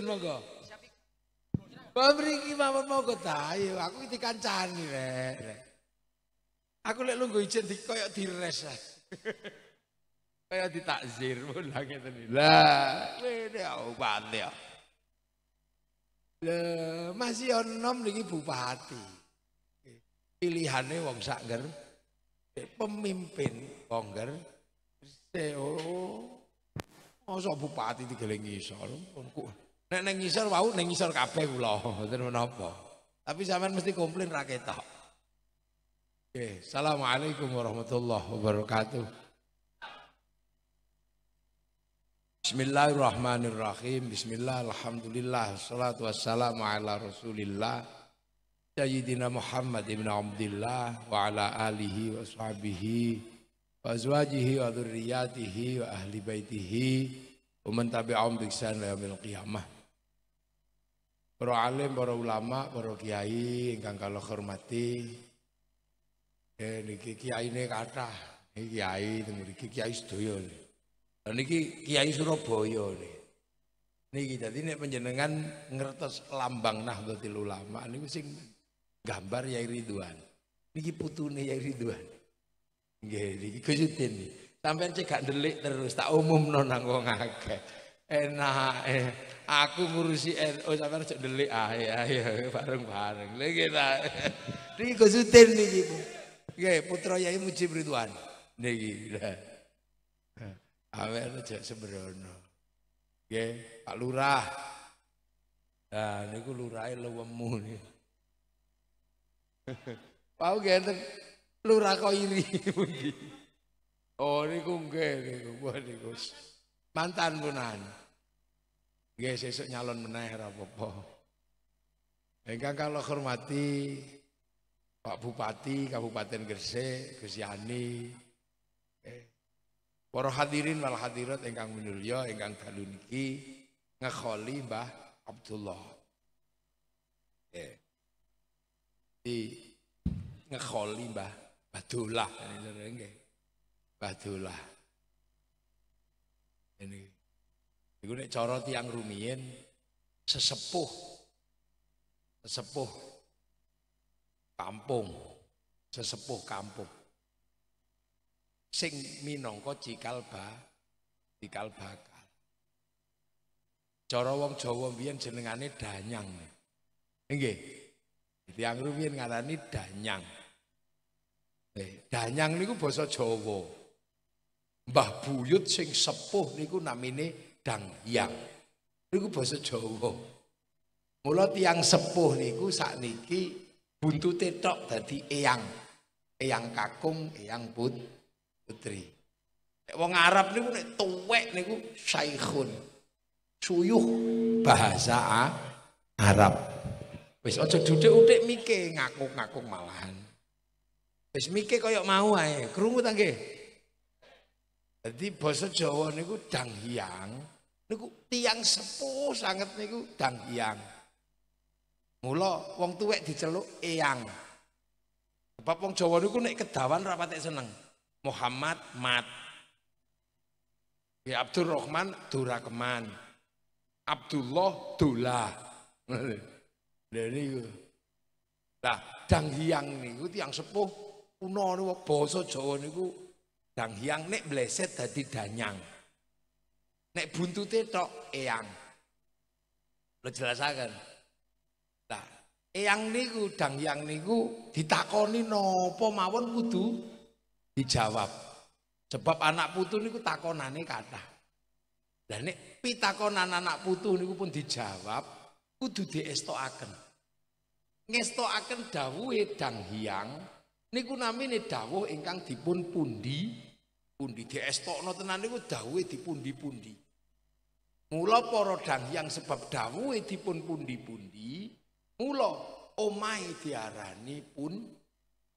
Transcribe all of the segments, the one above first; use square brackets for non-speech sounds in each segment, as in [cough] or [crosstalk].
Syafiquddin monggo. Pemriki mawon monggo ta, ayo aku iki dikancani rek. Aku lek lungguh izin di koyo dires. [laughs] Kayak ditakzir mulang ngeten. Lah, ngene aku pante ya. Lah, masih onom niki bupati. Pilihannya wong sak Pemimpin wong nger. CEO. Masa bupati digelengi iso. Kok Nek neng ngisor wau neng ngisor kabeh kula, mboten [laughs] menapa. Tapi sampean mesti komplain ra ketok. Oke, asalamualaikum warahmatullahi wabarakatuh. Bismillahirrahmanirrahim. Bismillah, alhamdulillah, salatu wassalamu ala rasulillah. Sayyidina Muhammad ibn Abdullah wa ala alihi wa sahbihi wa azwajihi wa dhurriyatihi wa ahli baitihi wa man tabi'ahum bi ihsan ila yaumil qiyamah para alim, para ulama, para kiai ingkang kula hormati. Eh niki kiyaine kathah, iki kiai teng kiai sedaya. niki kiai Surabaya niki. Niki dadi nek panjenengan ngertos lambang Nahdlatul Ulama niku sing gambar Yai Ridwan. Niki putune Yai Ridwan. Nggih niki Gusyutin. Sampai cek gak terus tak umum nonang wong akeh enak eh. aku ngurusi NU oh, sampe cek delik ah ya ya bareng-bareng lha kita [laughs] niki Gus Utin niki nggih putra Yai Mujib Ridwan niki awer aja sembrono nggih Pak Lurah nah niku lurahe lewemu niku [laughs] Pau genten lurah kau iri pundi. Oh niku nggih niku niku mantan punan. Nggih sesuk nyalon meneh ora apa-apa. Engkang kalau hormati Pak Bupati Kabupaten Gresik, Gus Yani. Eh. Para hadirin malah hadirat ingkang minulya ingkang dalu niki ngekholi Mbah Abdullah. Eh. Di ngekholi Mbah ini nggih. Badullah. Ini. Iku nek cara tiang rumiyin sesepuh sesepuh kampung, sesepuh kampung. Sing minangka cikal ba, cikal bakal. Cara wong Jawa biyen jenengane danyang. Nggih. Tiang rumiyin ngarani danyang. Eh, danyang niku basa Jawa. Mbah buyut sing sepuh niku namine dangyang. Niku basa Jawa. Mula yang sepuh niku sakniki buntute tok dadi eyang. Eyang kakung, eyang put, putri. Nek wong Arab niku nek tuwek niku syaikhun. Suyuh bahasa Arab. Wis aja duduk-udik mike ngaku-ngaku malahan. Wis mikir koyok mau ae, krungu ta nggih? Dadi basa Jawa niku danghyang niku tiang sepuh sangat niku dangkiang. Mula wong tuwek diceluk eyang. Sebab wong Jawa niku naik kedawan ra seneng. Muhammad Mat. Ya Rahman Durakeman. Abdullah Dula. Nah, niku. Lah danghiang niku tiang sepuh kuno niku basa Jawa dang danghiang nek bleset tadi danyang. Nek buntute tok eyang. Lo jelasaken. Nah, eyang niku yang niku ditakoni nopo mawon kudu dijawab. Sebab anak putu niku takonane kata. Dan nek pitakonan anak putu niku pun dijawab kudu diestokaken. Ngestokaken dawuhe danghyang niku namine dawuh ingkang dipun pundi pundi diestokno tenan niku dawuhe dipundi-pundi. Mula para yang sebab dawuhe dipun pundi-pundi, mula omahe diarani pun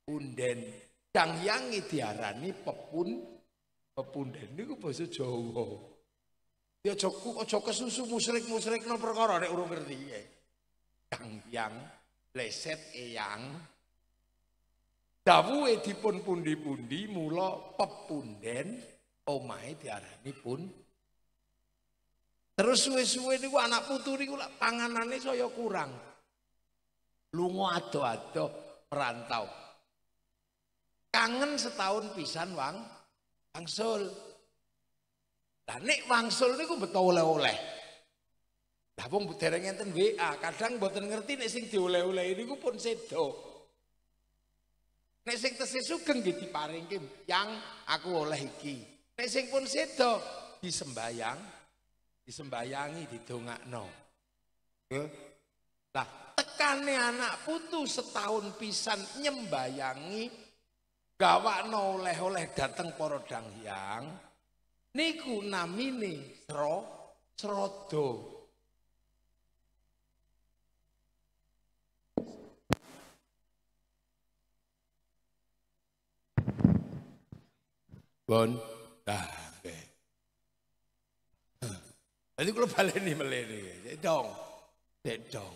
punden. Dangyange diarani pepun pepunden niku basa Jawa. Ya aja aja kesusu musrik musyrikno perkara nek urung ngerti ya. Dangyang leset eyang dawuhe dipun pundi-pundi mula pepunden omahe diarani pun Terus suwe-suwe niku anak putri niku panganan ini saya kurang. lu ado-ado perantau. Kangen setahun pisan Wang Wangsul. dan nek Wangsul gue betul oleh-oleh. Lah pun dereng enten WA, kadang mboten ngerti nek sing dioleh-oleh gue pun sedo. Nek sing tesih sugeng nggih diparingke yang aku oleh iki. Nek sing pun sedo disembayang disembayangi no, lah tekane anak putu setahun pisan nyembayangi gawakno oleh-oleh dateng para danghyang niku namine sro srodo Bon. Dah. Jadi kalau baleni meliri, dong, dead dong.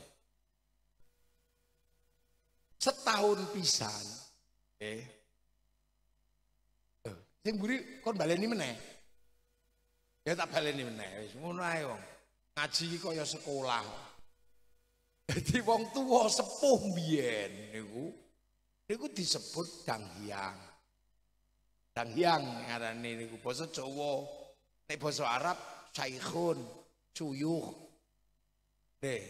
Setahun pisan, eh, eh sing buri kon baleni meneh. Ya tak baleni meneh, Semua naik wong. Ngaji iki kaya sekolah. Jadi wong tua sepuh biyen niku niku disebut danghyang. Danghyang ngarane niku basa Jawa. Nek basa Arab Saikhun, suyuh. deh.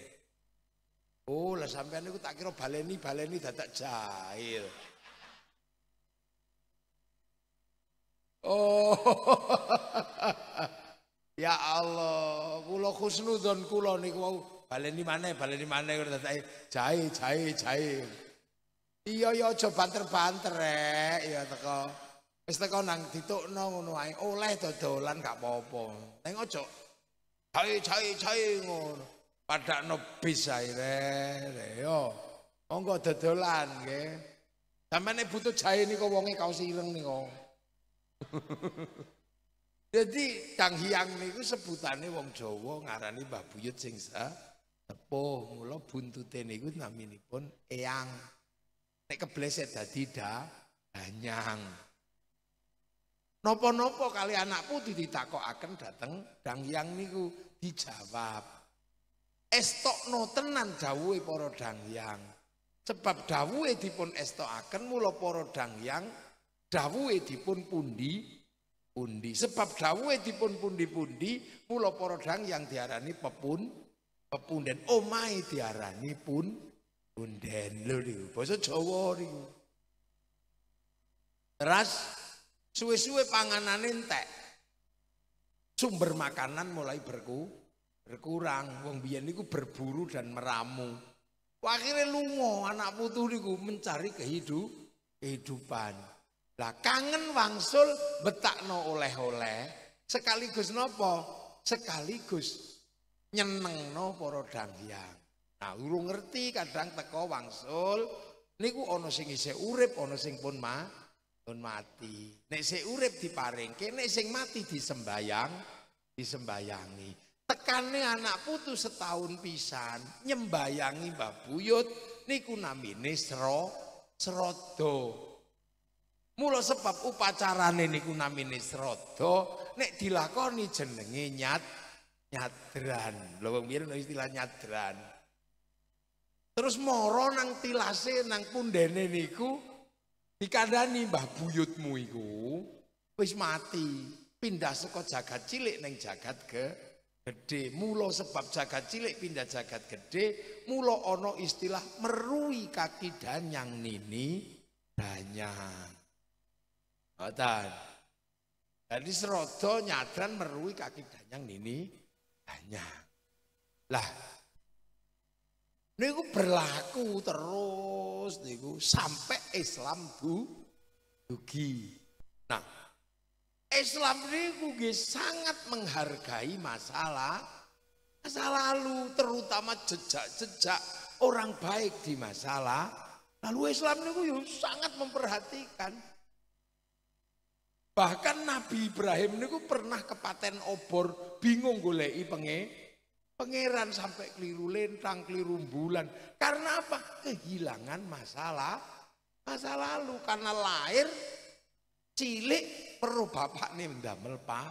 Oh, lah sampean niku tak kira baleni-baleni dadak jahil. Oh. [laughs] ya Allah, kula khusnudzon kula niku wau baleni mana? baleni mana? kok dadak jahil, jahil, jahil. Iya iya, coba banter-banter rek, ya teko. Wis teko nang ditukno ngono ae, oleh dodolan gak apa-apa. Ning aja cai cai cai ngono. Padak no bis ae re, yo. Monggo dodolan nggih. Sampeyan butuh jahe niku wonge kaos ireng niku. Jadi [laughs] Kang Hyang niku sebutane wong Jawa ngarani Mbah Buyut sing sepuh, mula buntute niku naminipun eang. Nek kebleset dadi da, Danyang. Nopo-nopo kali anak putih ditakokaken dateng dangyang niku dijawab. Estokno tenan dawuhe para dangyang. Sebab dawuhe dipun estokaken mula para dangyang dawuhe dipun pundi pundi. Sebab dawuhe dipun pundi-pundi mula para dangyang diarani pepun pepunden. Omahe diarani pun pundhen lho niku. Basa Jawa niku. Terus Suwe-suwe panganan entek. Sumber makanan mulai berku, berkurang. Wong biyen niku berburu dan meramu. Akhirnya lungo anak putu niku mencari kehidup, kehidupan. Lah kangen wangsul betakno oleh-oleh sekaligus nopo? Sekaligus nyenengno para danghyang. Nah, urung ngerti kadang teko wangsul niku ana sing isih urip, ana sing pun ma nun mati nek sing urip diparingke nek sing mati disembayang disembayangi tekane anak putu setahun pisan nyembayangi Mbah Buyut niku namine sro srodo mula sebab upacarane niku namine srodo nek dilakoni jenenge nyat nyadran lho wong biyen istilah nyadran terus moro nang tilase nang pundene niku Dikandani Mbah Buyutmu iku wis mati, pindah saka jagat cilik ning jagat ke gede. Mula sebab jagat cilik pindah jagat gede, mula ana istilah merui kaki danyang nini danyang. Ngoten. Jadi serodo nyadran merui kaki danyang nini danyang. Lah, Niku berlaku terus niku sampai Islam bu dugi. Nah, Islam niku sangat menghargai masalah masa lalu terutama jejak-jejak orang baik di masalah lalu Islam niku sangat memperhatikan bahkan Nabi Ibrahim niku pernah kepaten obor bingung golei pengen Pangeran sampai keliru lentang, keliru bulan. Karena apa? Kehilangan masalah masa lalu karena lahir cilik perlu bapak nih mendamel pak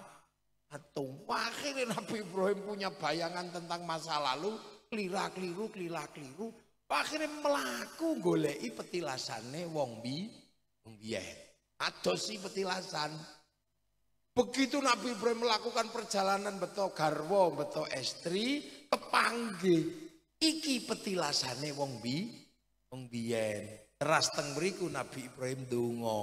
atau akhirnya Nabi Ibrahim punya bayangan tentang masa lalu kelira keliru kelira keliru akhirnya melaku golei petilasannya wong bi wong atau si petilasan Begitu Nabi Ibrahim melakukan perjalanan beto garwo, beto estri, kepanggi. Iki petilasane wong bi, wong biyen. Teras teng beriku Nabi Ibrahim dungo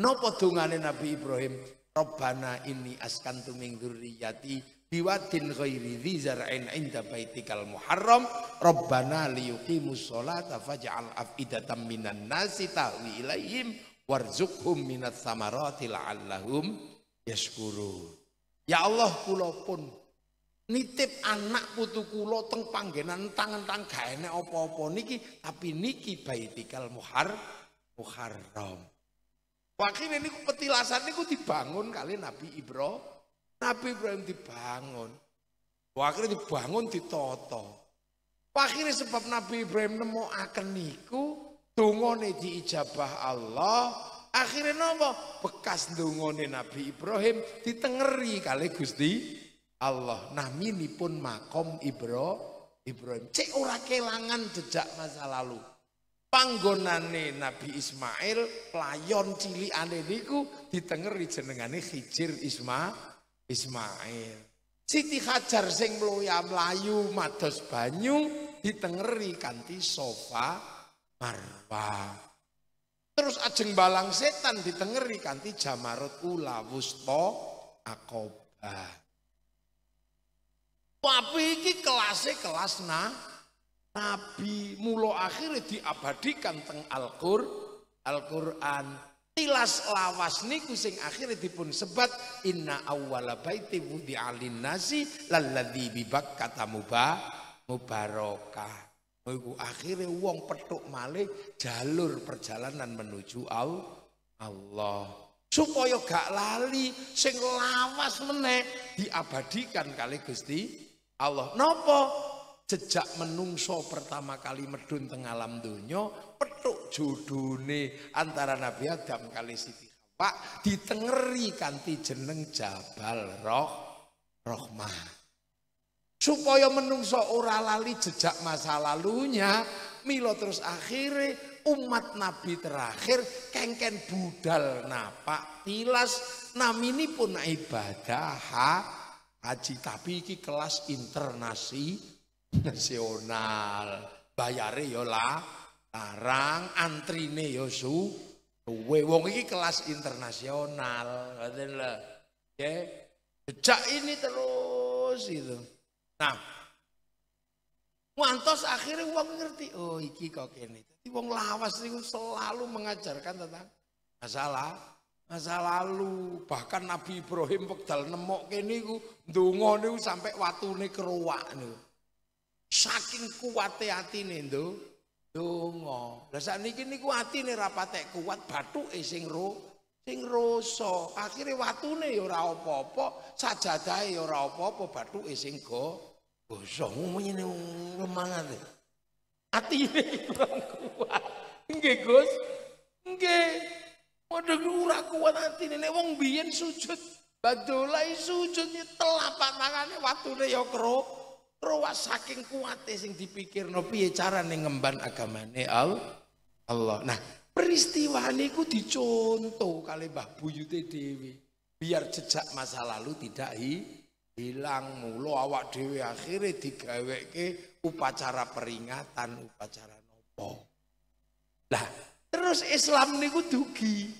Nopo dungane Nabi Ibrahim? Robbana ini askantu min duriyati biwadin ghairi dzi zar'in inda baitikal muharram rabbana liyuqimus sholata faj'al af'idatam minan nasi tahwi ilaihim warzukum minat samarati la'allahum Yaskuru. Ya Allah kula pun nitip anak putu kula teng panggenan tangan tangkainya gak enek apa-apa niki tapi niki baitikal muhar muharram. ini ku petilasan ini ku dibangun kali Nabi Ibrahim. Nabi Ibrahim dibangun. Wakil dibangun ditoto. Wakil sebab Nabi Ibrahim akan niku nih diijabah Allah, Akhirnya nopo bekas dungone Nabi Ibrahim ditengeri kali Gusti Allah. Namini pun makom Ibro Ibrahim. Cek ora kelangan jejak masa lalu. Panggonane Nabi Ismail playon cili ane diku ditengeri jenengane Hijir Isma Ismail. Siti Hajar sing meluya melayu mados banyu ditengeri kanti sofa marwah. Terus ajeng balang setan ditengeri kanti jamarut ula wusto akoba. Tapi ini kelasnya kelas nah. nabi mulo akhirnya diabadikan teng Al-Qur Al-Qur'an. Tilas lawas niku sing akhirnya dipun sebat inna awwala baiti wudi alin nasi bibak kata Bakkata mubarokah. Iku akhirnya wong petuk malih jalur perjalanan menuju Allah. Supaya gak lali sing lawas meneh diabadikan kali Gusti Allah. Nopo jejak menungso pertama kali medun teng alam donya petuk judune antara Nabi Adam kali Siti Hawa ditengeri kanti jeneng Jabal Roh Rohmah. Supaya menungso ora lali jejak masa lalunya, milo terus akhirnya umat nabi terakhir kengken budal napa tilas namini pun ibadah haji tapi iki kelas internasi nasional bayare yo ya larang antrine yo ya su suwe wong iki kelas internasional ngoten lho nggih jejak ini terus itu Nah, Wantos akhirnya uang ngerti, oh iki kok kene. Dadi uang lawas itu selalu mengajarkan tentang masalah masa lalu. Bahkan Nabi Ibrahim wekdal nemok kene iku nih sampai waktu nih keruwak nih. Saking kuwate atine ndo donga. Lah sakniki niku atine ra patek kuat, bathuke sing ro sing roso akhirnya watune ya ora apa-apa, sajadahe ya yo apa-apa, bathuke go Basa ngene remangane. ini kurang kuat. enggak Gus. enggak. Padha ora kuat atine ini wong biyen sujud badolai sujudnya telapak tangane watune ya kro. Krowas saking kuatnya, sing dipikirno piye carane ngemban agamane al Allah. Nah, peristiwa niku dicontoh kali Mbah Buyute dewi biar jejak masa lalu tidak hi hilang mulu awak dhewe akhirnya digaweke upacara peringatan upacara nopo lah terus Islam niku dugi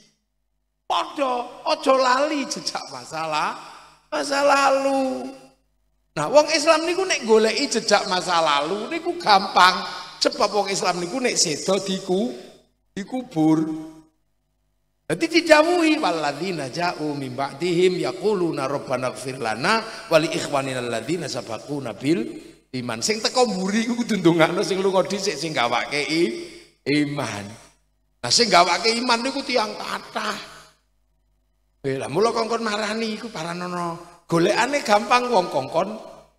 podo ojo lali jejak masalah masa lalu nah wong Islam niku nek goleki jejak masa lalu niku gampang sebab wong Islam niku nek sedo diku dikubur Nanti dijauhi walladzina ja'u min ba'dihim yaquluna rabbana nakfir lana wali li ikhwanina alladzina sabaquna bil iman. Sing teko mburi ku kudu ndongakno sing lu dhisik sing gawake iman. Nah sing gawake iman niku tiang kata, Eh lah marani kongkon marani nono, paranono. Golekane gampang wong kongkon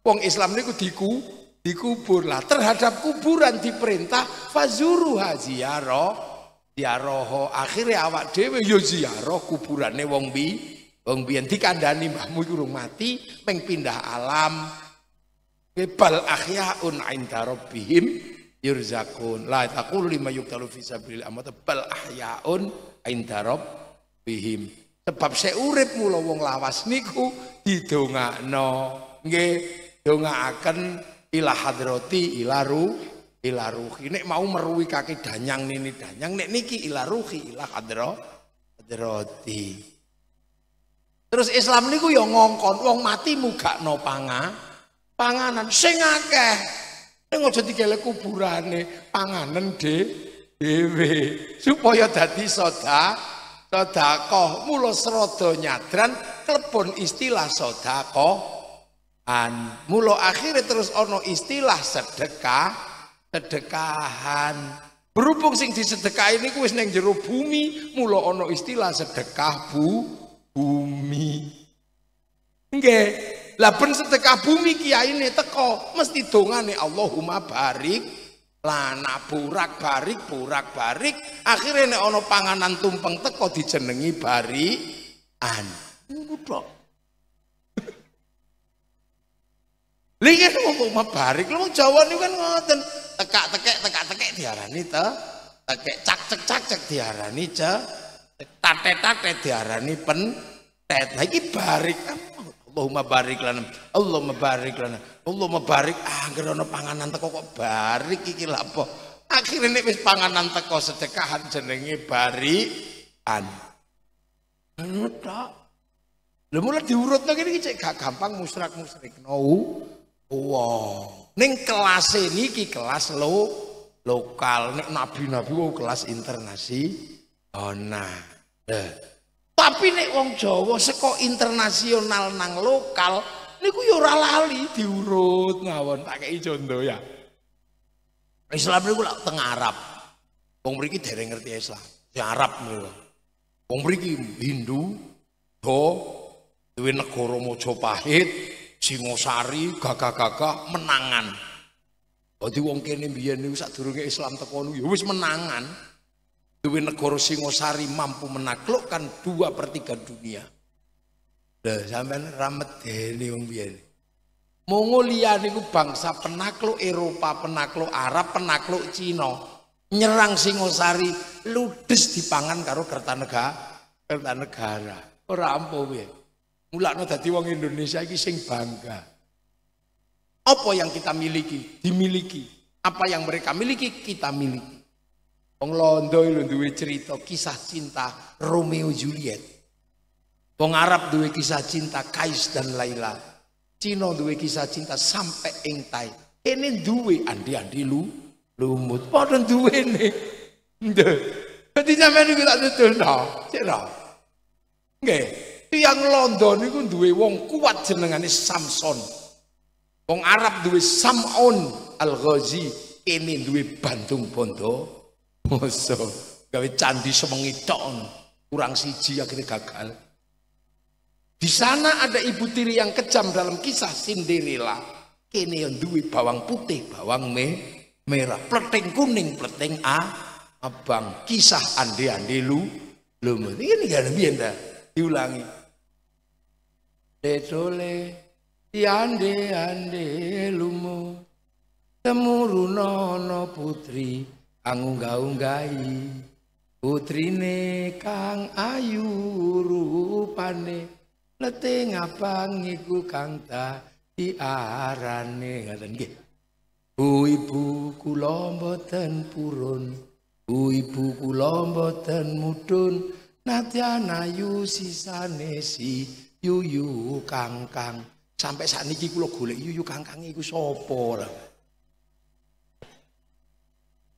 wong Islam niku diku dikubur lah terhadap kuburan diperintah fazuru haziyaroh ziarah akhirnya awak dhewe ya ziarah kuburane wong bi wong biyen dikandani mbahmu urung mati ping pindah alam bal ahyaun inda rabbihim yurzakun la taqulu lima yuqtalu fi sabilillah amata bal ahyaun inda rabbihim sebab saya urip mula wong lawas niku didongakno nggih dongaaken ila hadrati ila ruh ila ruhi nek mau meruhi kaki danyang nini danyang nek niki ila ilah ila hadro terus Islam niku ya ngongkon wong mati no panga panganan sing nengok ning aja digele panganan de dewe. supaya dadi soda koh mulo serodo nyadran telepon istilah koh an mulo akhirnya terus ono istilah sedekah sedekahan berhubung sing disedekah ini wis neng jero bumi mula ono istilah sedekah bu bumi enggak lah sedekah bumi kiai ini teko mesti dongane Allahumma barik lana burak barik burak barik akhirnya nek ono panganan tumpeng teko dijenengi barian ngono tok Lha [laughs] iya, iki Allahumma barik, mau jawab niku kan ngoten tekak-tekek tekak-tekek diarani to tekek cak-cek-cak-cek diarani ce tate-tate diarani pen tet nah barik Allahumma barik lana Allahumma barik lana Allahumma barik ah ana panganan teko kok barik iki lapo apa ini wis panganan teko sedekahan jenenge barikan menurut tok lho mulai diurut lagi ini cek gak gampang musyrik-musyrik no wow Ning kelas niki kelas lo lokal, nek nabi-nabi wong kelas internasional. Eh. Tapi nek wong Jawa seko internasional nang lokal niku yo ya ora lali diurut ngawon tak kei contoh ya. Islam niku lak teng Arab. Wong mriki dereng ngerti Islam. Di Arab niku. Wong mriki Hindu, Do, duwe negara Majapahit, Singosari gagah-gagah menangan. Jadi wong kene biyen niku sadurunge Islam teko niku ya wis menangan. Duwe negara Singosari mampu menaklukkan 2 per 3 dunia. Lah sampean ra medeni wong biyen. Mongolia niku bangsa penakluk Eropa, penakluk Arab, penakluk Cina. Nyerang Singosari ludes dipangan karo Kertanegara. Kertanegara. Ora ampuh piye. Mulakno dadi wong Indonesia iki sing bangga. Apa yang kita miliki, dimiliki. Apa yang mereka miliki, kita miliki. Wong Londo itu duwe cerita kisah cinta Romeo Juliet. Wong Arab duwe kisah cinta Kais dan Laila. Cina duwe kisah cinta sampai engtai. Ini duwe andi-andi lu lumut. Padha duwe ne. Ndhe. Dadi sampeyan iku tak tutul no. Sik Nggih. Tiang London itu duwe wong kuat jenengane Samson. Wong Arab duwe Samon Al-Ghazi, kene duwe Bandung Bondo. Masa gawe candi semengi tok kurang siji akhirnya gagal. Di sana ada ibu tiri yang kejam dalam kisah Cinderella. Kene yang duwe bawang putih, bawang me, merah, pleting kuning, pleting a, abang. Kisah ande-ande lu, lu ini kan biyen diulangi Letole di ande ande lumu temuruno putri angungga unggai putrine kang ayu rupane lete ngapang iku kang ta diarane ngaten nggih Bu ibu kula mboten purun Bu ibu kula mboten mudhun natyan ayu sisane si, sanesi. yuyu kangkang sampai saat niki kula golek yuyu kangkang itu sapa lah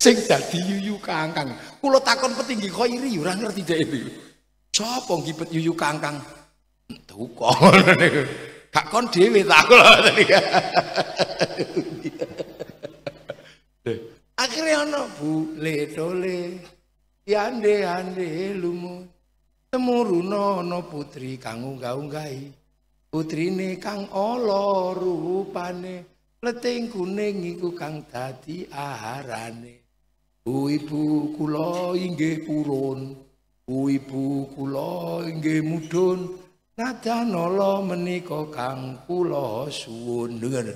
sing dadi yuyu kangkang kula takon petinggi khairi ora ngerti dhek itu, sapa ngibet yuyu kangkang tukon kak [laughs] kon dhewe tak kula [laughs] akhirnya ana bule tole yande ande lumut temuruna ana putri kang unggah-unggahi putrine kang ala rupane leting kuning iku kang dadi aharane bu ibu kula inggih purun bu ibu kula inggih mudhun nadanala menika kang kula suwun dengar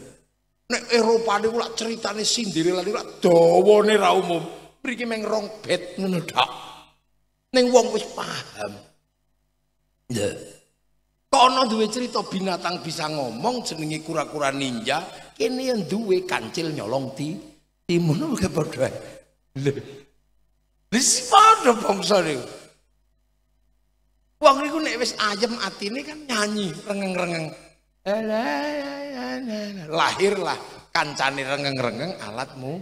nek eropa niku lak critane sindire lan lak dawane ra umum mriki meng rong bet ngono dak Neng wong wis paham. Ya. Kok duwe cerita binatang bisa ngomong jenenge kura-kura ninja, kene yang duwe kancil nyolong ti timun ke padha. Lho. Wis padha bangsa niku. Wong niku nek wis ayem atine kan nyanyi rengeng-rengeng. Lahirlah kancane rengeng-rengeng alatmu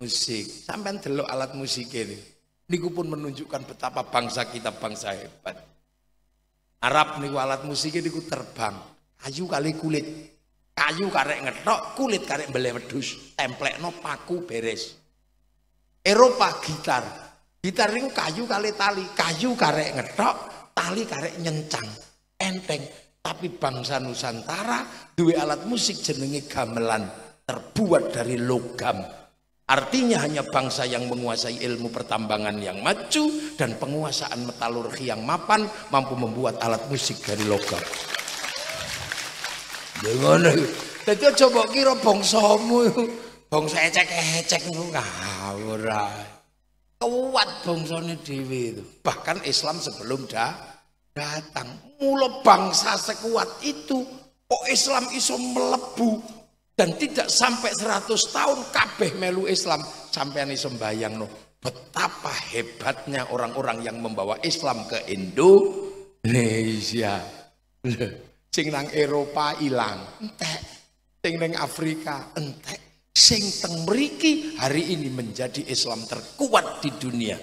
musik. Sampeyan delok alat musik ini niku pun menunjukkan betapa bangsa kita bangsa hebat. Arab niku alat musiknya niku terbang. Kayu kali kulit. Kayu karek ngetok, kulit karek beleh wedus, no paku beres. Eropa gitar. Gitar niku kayu kali tali, kayu karek ngetok, tali karek nyencang. Enteng, tapi bangsa Nusantara dua alat musik jenenge gamelan terbuat dari logam Artinya hanya bangsa yang menguasai ilmu pertambangan yang maju dan penguasaan metalurgi yang mapan mampu membuat alat musik dari logam. Dengan itu, coba mbok kira bangsamu bangsa ecek-ecek itu ngawur ae. Kuat bangsanya Dewi itu. Bahkan Islam sebelum dah datang. Mula bangsa sekuat itu kok Islam iso melebu dan tidak sampai 100 tahun kabeh melu Islam sampai sampean sembayang no betapa hebatnya orang-orang yang membawa Islam ke Indonesia sing nang Eropa hilang, entek sing nang Afrika entek sing teng mriki hari ini menjadi Islam terkuat di dunia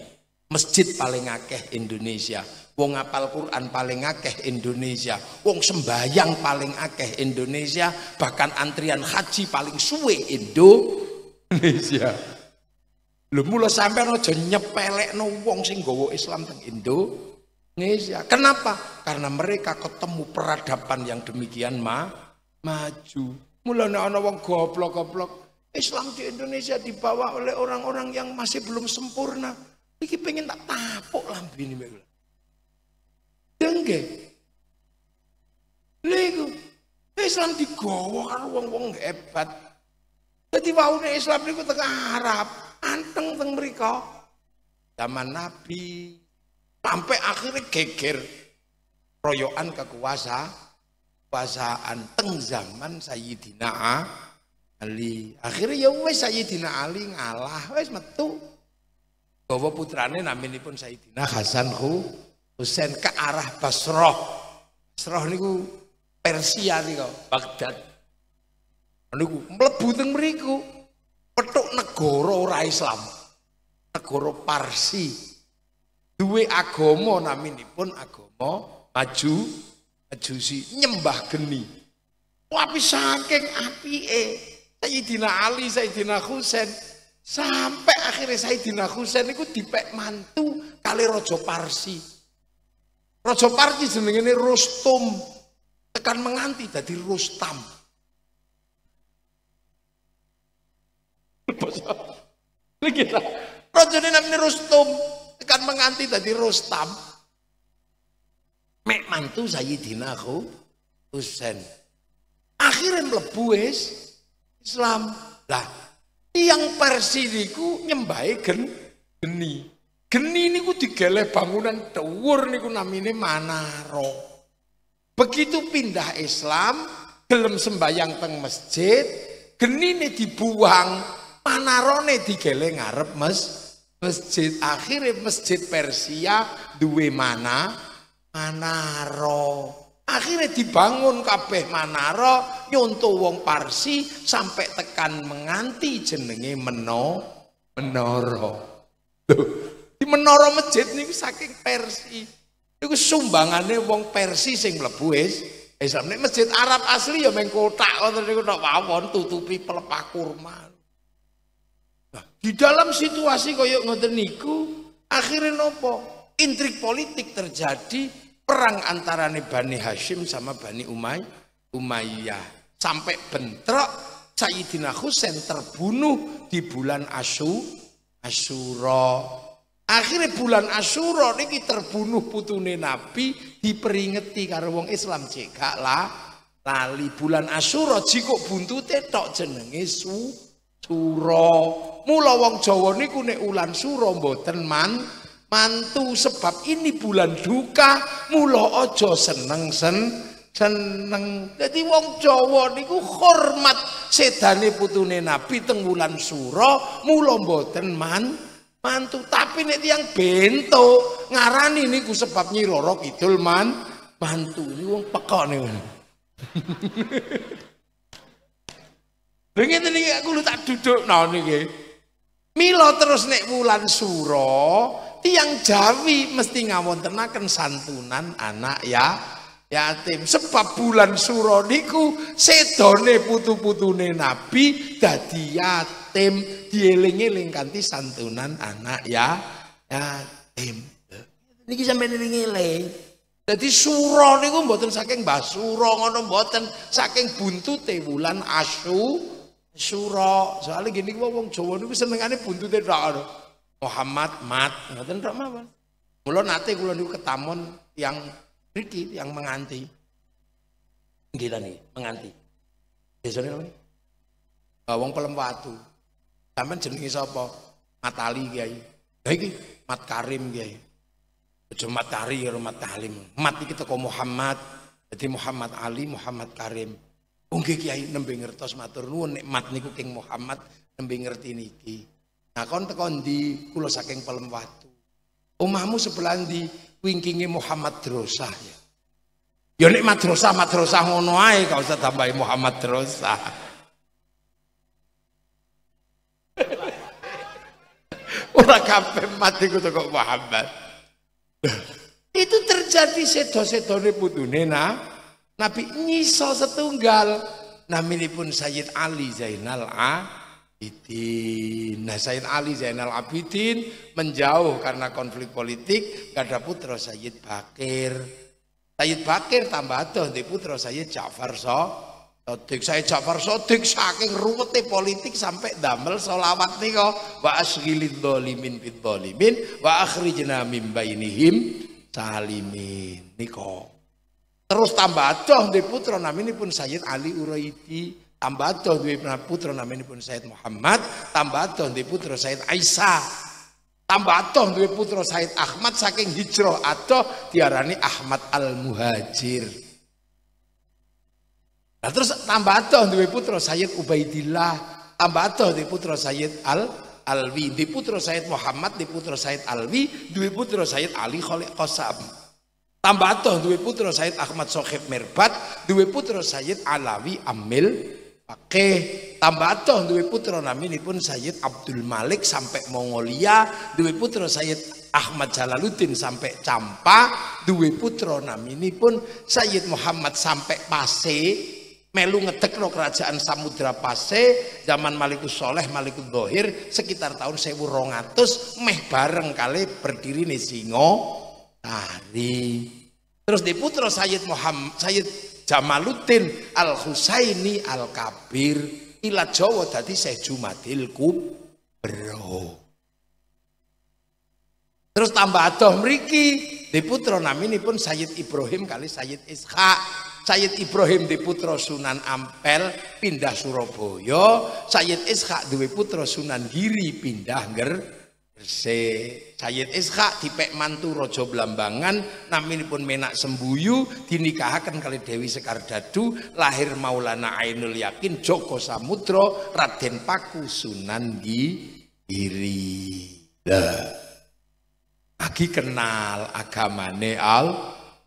masjid paling akeh Indonesia Wong apal Quran paling akeh Indonesia, wong sembayang paling akeh Indonesia, bahkan antrian haji paling suwe Indonesia. Lho mula sampean aja nyepelekno wong sing gowo Islam teng Indonesia. Kenapa? Karena mereka ketemu peradaban yang demikian ma maju. Mula no ana wong goblok-goblok, Islam di Indonesia dibawa oleh orang-orang yang masih belum sempurna. Iki pengen tak tapuk lambene dengge. Lego Islam digowo karo wong-wong hebat. Jadi waune Islam niku tengah Arab, anteng teng mereka. Zaman Nabi sampai akhirnya geger royoan kekuasa kekuasaan teng zaman Sayyidina Ali akhirnya ya wes Sayyidina Ali ngalah wes metu bahwa putrane pun Sayyidina Hasan Hu Husain ke arah Basroh. Basroh niku Persia niku, Baghdad. Niku mlebu teng mriku. Petuk negara ora Islam. Negara Parsi. Duwe agama naminipun agama maju majusi nyembah geni. Tapi saking apike Sayyidina Ali, Sayyidina Husain sampai akhirnya Sayyidina Husain itu dipek mantu kali Rojo Parsi Raja Parti jenenge ini Rustum Tekan menganti jadi Rostam. Raja ini namanya Rustum Tekan menganti jadi Rustam. Mek mantu Sayyidina aku Husain. Akhirnya mlebu Islam. Lah, tiang Persia niku gen geni. Geni niku digeleh bangunan dhuwur niku namine Manara. Begitu pindah Islam, gelem sembayang teng masjid, ini dibuang, manarone digeleng ngarep mas masjid. Akhirnya masjid Persia duwe mana? Manaro. Akhirnya dibangun kabeh manaro nyonto wong Parsi sampai tekan menganti jenenge meno menoro. Tuh. Di menara masjid niku saking Persi. Iku sumbangane wong Persi sing mlebu wis Islam eh, nek masjid Arab asli ya meng kotak ngoten niku tok wawon tutupi pelepah kurma. Nah, di dalam situasi koyok ngoten niku akhirnya nopo? Intrik politik terjadi perang antara Bani Hashim sama Bani Umay Umayyah sampai bentrok Sayyidina Husain terbunuh di bulan Asyura. Asyura Akhirnya bulan Asyura niki terbunuh putune Nabi diperingeti karo wong Islam cekak lah lali bulan Asyura jikok buntute tok jenenge su Suro. Mula wong Jawa niku nek ulan Suro mboten man mantu sebab ini bulan duka mula aja seneng sen seneng. jadi wong Jawa niku hormat sedane putune Nabi teng wulan Suro mula mboten man mantu tapi nek tiang bento ngarani niku sebab Nyi Roro Kidul man mantu ini wong pekok nih [laughs] Lha ngene niki aku lu tak duduk nah gue Milo terus nek bulan suro tiang Jawi mesti ngawon tenakan santunan anak ya ya tim sebab bulan suro niku sedone putu-putune nabi dadi yatim yatim dieling-eling santunan anak ya yatim. Niki sampe eling-eling. Dadi sura niku mboten saking mbah sura ngono mboten saking buntu tewulan asu suro Soalnya gini wong Jawa niku senengane buntute tok ngono. Muhammad mat ngoten tok mawon. Mula nate kula niku ketamon yang riki yang menganti. Gila nih, menganti. Biasanya apa nih? Wong pelem watu. Sampeyan jenenge sapa? Mat Ali Kiai. Lah iki Mat Karim Kiai. Aja Mat Kari ya Mat Karim. Mat iki teko Muhammad. Jadi Muhammad Ali, Muhammad Karim. Oh Kiai nembe ngertos matur nuwun nek mat niku King Muhammad nembe ngerti niki. Nah kon teko ndi? Kula saking Pelem Watu. umahmu sebelah ndi? Wingkinge Muhammad Drosah ya. Ya nek madrasah madrasah ngono ae kau usah tambahi Muhammad Drosah. Ora kabeh mati ku kok Muhammad. Itu terjadi sedo-sedone putune nah, Nabi nyiso setunggal pun Sayyid Ali Zainal A. Nah Sayyid Ali Zainal Abidin menjauh karena konflik politik gak ada putra Sayyid Bakir. Sayyid Bakir tambah tuh di putra Sayyid Ja'far so. Sodik saya Ja'far Sodik saking ruwete politik sampai damel solawat kok. wa asghilid dzalimin fid dzalimin wa akhrijna min bainihim salimin nih kok. Terus tambah adoh duwe putra pun Sayyid Ali Uraidi, tambah adoh duwe putra pun Sayyid Muhammad, tambah adoh di putra Sayyid Aisyah. Tambah adoh di putra Sayyid Ahmad saking hijrah atau diarani Ahmad Al Muhajir. Nah terus tambah toh duwe putra Sayyid Ubaidillah, tambah toh duwe putra Sayyid Al Alwi, di putra Sayyid Muhammad, di putra Sayyid Alwi, duwe putra Sayyid Ali Khalid Qasam. Tambah toh duwe putra Sayyid Ahmad Sohib Merpat, duwe putra Sayyid Alawi Amil Oke, tambah atoh duwe putra naminipun Sayyid Abdul Malik sampai Mongolia, duwe putra Sayyid Ahmad Jalaluddin sampai Campa, duwe putra naminipun Sayyid Muhammad sampai Pase, melu no kerajaan Samudra Pase zaman Malikus Soleh Malikus Bohir sekitar tahun rongatus meh bareng kali berdiri nih Singo Tari terus diputro Sayyid Muhammad Sayyid Jamaluddin Al Husaini Al Kabir ila Jawa tadi saya Jumadil bro terus tambah adoh meriki diputro namini pun Sayyid Ibrahim kali Sayyid Ishak Sayyid Ibrahim di putra Sunan Ampel pindah Surabaya, Sayyid Ishak duwe putra Sunan Giri pindah Ger Gresik. Sayyid Ishak dipek mantu Raja Blambangan pun Menak Sembuyu dinikahaken kali Dewi Sekar Dadu, lahir Maulana Ainul Yakin Joko Samudro Raden Paku Sunan Giri. Lah. Aki kenal agamane Neal.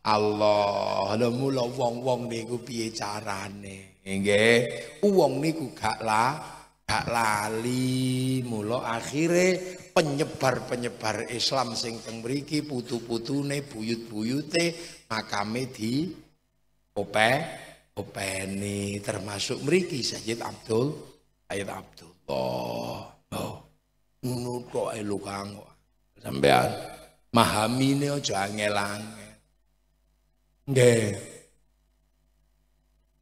Allah lha mula wong-wong niku piye carane nggih wong niku gak lah gak lali Mulo akhire penyebar-penyebar Islam sing teng mriki putu-putune buyut-buyute makame di ope openi termasuk mriki Sayyid Abdul Sayyid Abdul oh oh ngono kok elu kang sampean mahamine aja angel-angel Nggih.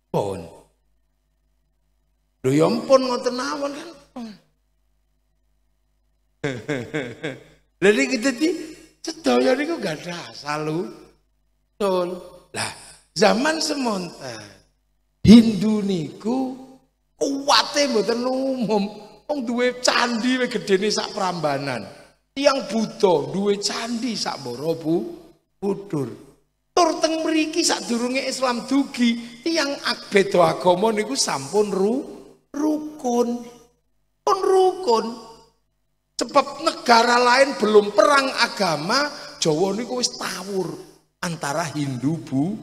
Pun. Lho ya ampun ngoten mawon kan. Jadi kita di sedaya niku gak ada asal tol, Lah, zaman semonten Hindu niku kuwate mboten umum. Wong duwe candi gedene sak Prambanan. Tiang Buddha duwe candi sak Borobudur. Tur teng mriki sadurunge Islam dugi, tiyang beda agama niku sampun ru rukun. Pun rukun. Sebab negara lain belum perang agama, Jawa niku wis tawur antara Hindu bu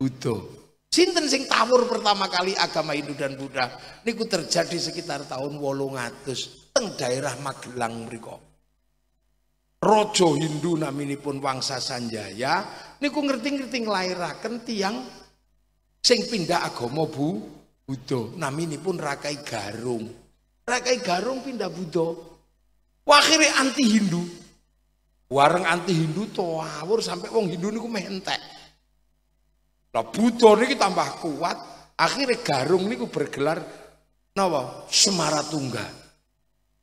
Buddha. Sinten sing tawur pertama kali agama Hindu dan Buddha niku terjadi sekitar tahun 800 teng daerah Magelang mriku. rojo Hindu namini pun Wangsa Sanjaya niku ngerti-ngerti nglairaken tiyang sing pindah agama Bu Buddha. Naminipun Rakai Garung. Rakai Garung pindah Buddha. Wakhire anti Hindu. Wareng anti Hindu tawur sampai wong Hindu niku mentek. Lah Buddha niki tambah kuat, akhirnya Garung niku bergelar napa? Semaratungga.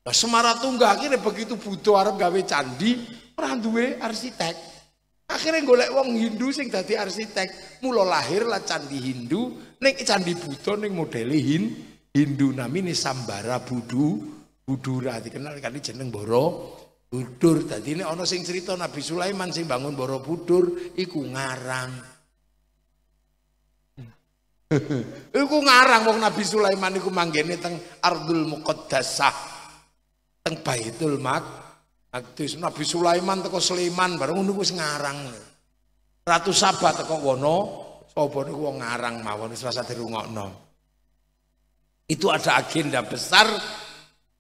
Lah Semaratungga akhirnya begitu Buddha arep gawe candi, ora duwe arsitek. Akhirnya golek wong Hindu sing dadi arsitek. Mula lahirlah candi Hindu, ning candi Buddha ning modeli Hin, Hindu namine Sambara Budu, Budura dikenal kali jeneng Boro Budur. Dadi ini ana sing cerita Nabi Sulaiman sing bangun Borobudur iku ngarang. [laughs] iku ngarang wong Nabi Sulaiman iku manggene teng Ardul Muqaddasah. Teng Baitul Maqdis Hadis Nabi Sulaiman teko Sleman bareng ngono wis ngarang. Ratu Sabah teko wono sapa niku wong ngarang mawon wis rasa dirungokno. Itu ada agenda besar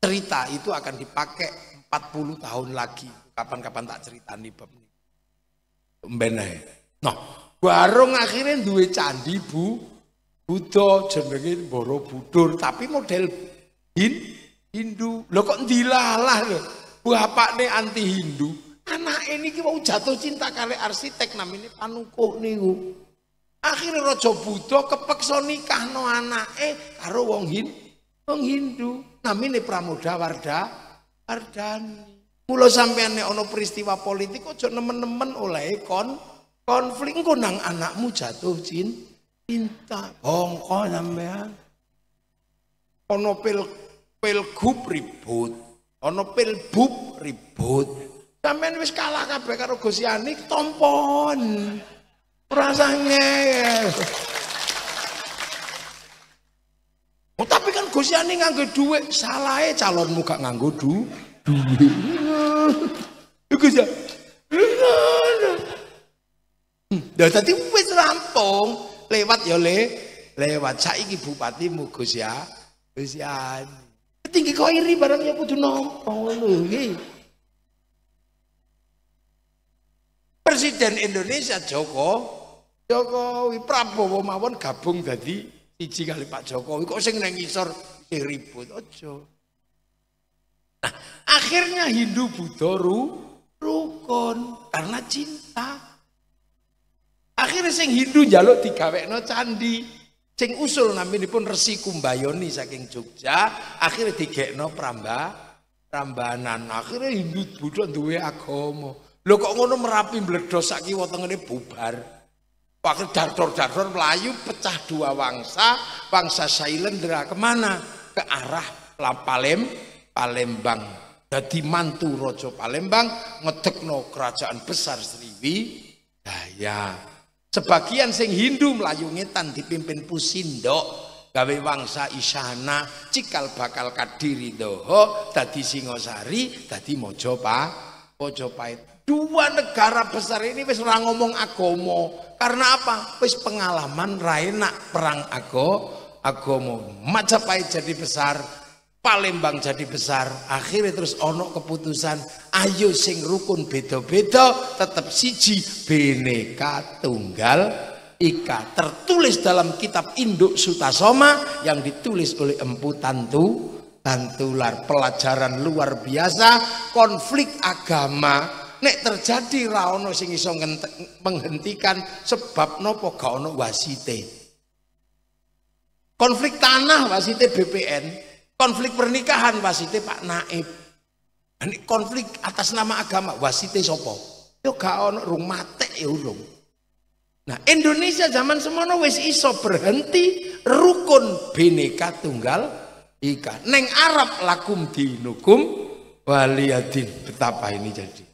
cerita itu akan dipakai 40 tahun lagi. Kapan-kapan tak nih bab ini. Nah, warung akhirnya duwe candi Bu Buddha jenenge Borobudur tapi model Hindu. Lho kok dilalah lho bapak nih anti Hindu, anak ini kita mau jatuh cinta kali arsitek namanya Panuko niku. Akhirnya rojo budo kepeksa nikah no eh karo wong Hin, wong Hindu namanya Pramoda Warda Wardani. Mula sampean nek ono peristiwa politik aja nemen-nemen oleh kon konflik engko nang anakmu jatuh cinta. Cinta bongko sampean. ono pil pilgub ribut ana pilbub ribut sampean wis kalah kabeh karo Gus Yani tompon rasa Oh, tapi kan Gus Yani nganggo salah ya calonmu gak nganggo dhuwit. Gus ya. Ya tadi wis rampung, lewat ya le, lewat saiki bupatimu Gus ya. Gus Yani. Tinggi kok iri barangnya kudu nampa oh, ngono Presiden Indonesia Joko Jokowi Prabowo mawon gabung dadi siji kali Pak Jokowi kok sing nang ngisor ribut aja. Nah, akhirnya Hindu Buddha ru, rukun karena cinta. Akhirnya sing Hindu jaluk digawekno candi, Ceng usul pun Resi Kumbayoni saking Jogja, akhirnya digekno pramba prambanan. Akhirnya Hindu Buddha duwe agama. Lho kok ngono merapi dosa sak kiwa tengene bubar. Wakil dartor-dartor Melayu pecah dua wangsa, bangsa Sailendra kemana? Ke arah Palem, Palembang. Jadi mantu Rojo Palembang ngedekno kerajaan besar Sriwijaya. Sebagian sing Hindu melayu ngetan dipimpin Pusindok gawe wangsa isyana cikal bakal kadiri doho tadi Singosari tadi mau coba, mau coba dua negara besar ini wis ngomong agomo karena apa wis pengalaman raina perang ago agomo macapai jadi besar Palembang jadi besar akhirnya terus ono keputusan ayo sing rukun beda-beda tetap siji bineka tunggal ika tertulis dalam kitab induk sutasoma yang ditulis oleh empu tantu tantular pelajaran luar biasa konflik agama nek terjadi raono ono sing iso menghentikan sebab nopo gak ono wasite konflik tanah wasite BPN konflik pernikahan wasite Pak Naib ini konflik atas nama agama wasite sopo yo gak ono rung mate ya urung nah Indonesia zaman semono wis iso berhenti rukun bineka tunggal ika neng Arab lakum dinukum waliyadin betapa ini jadi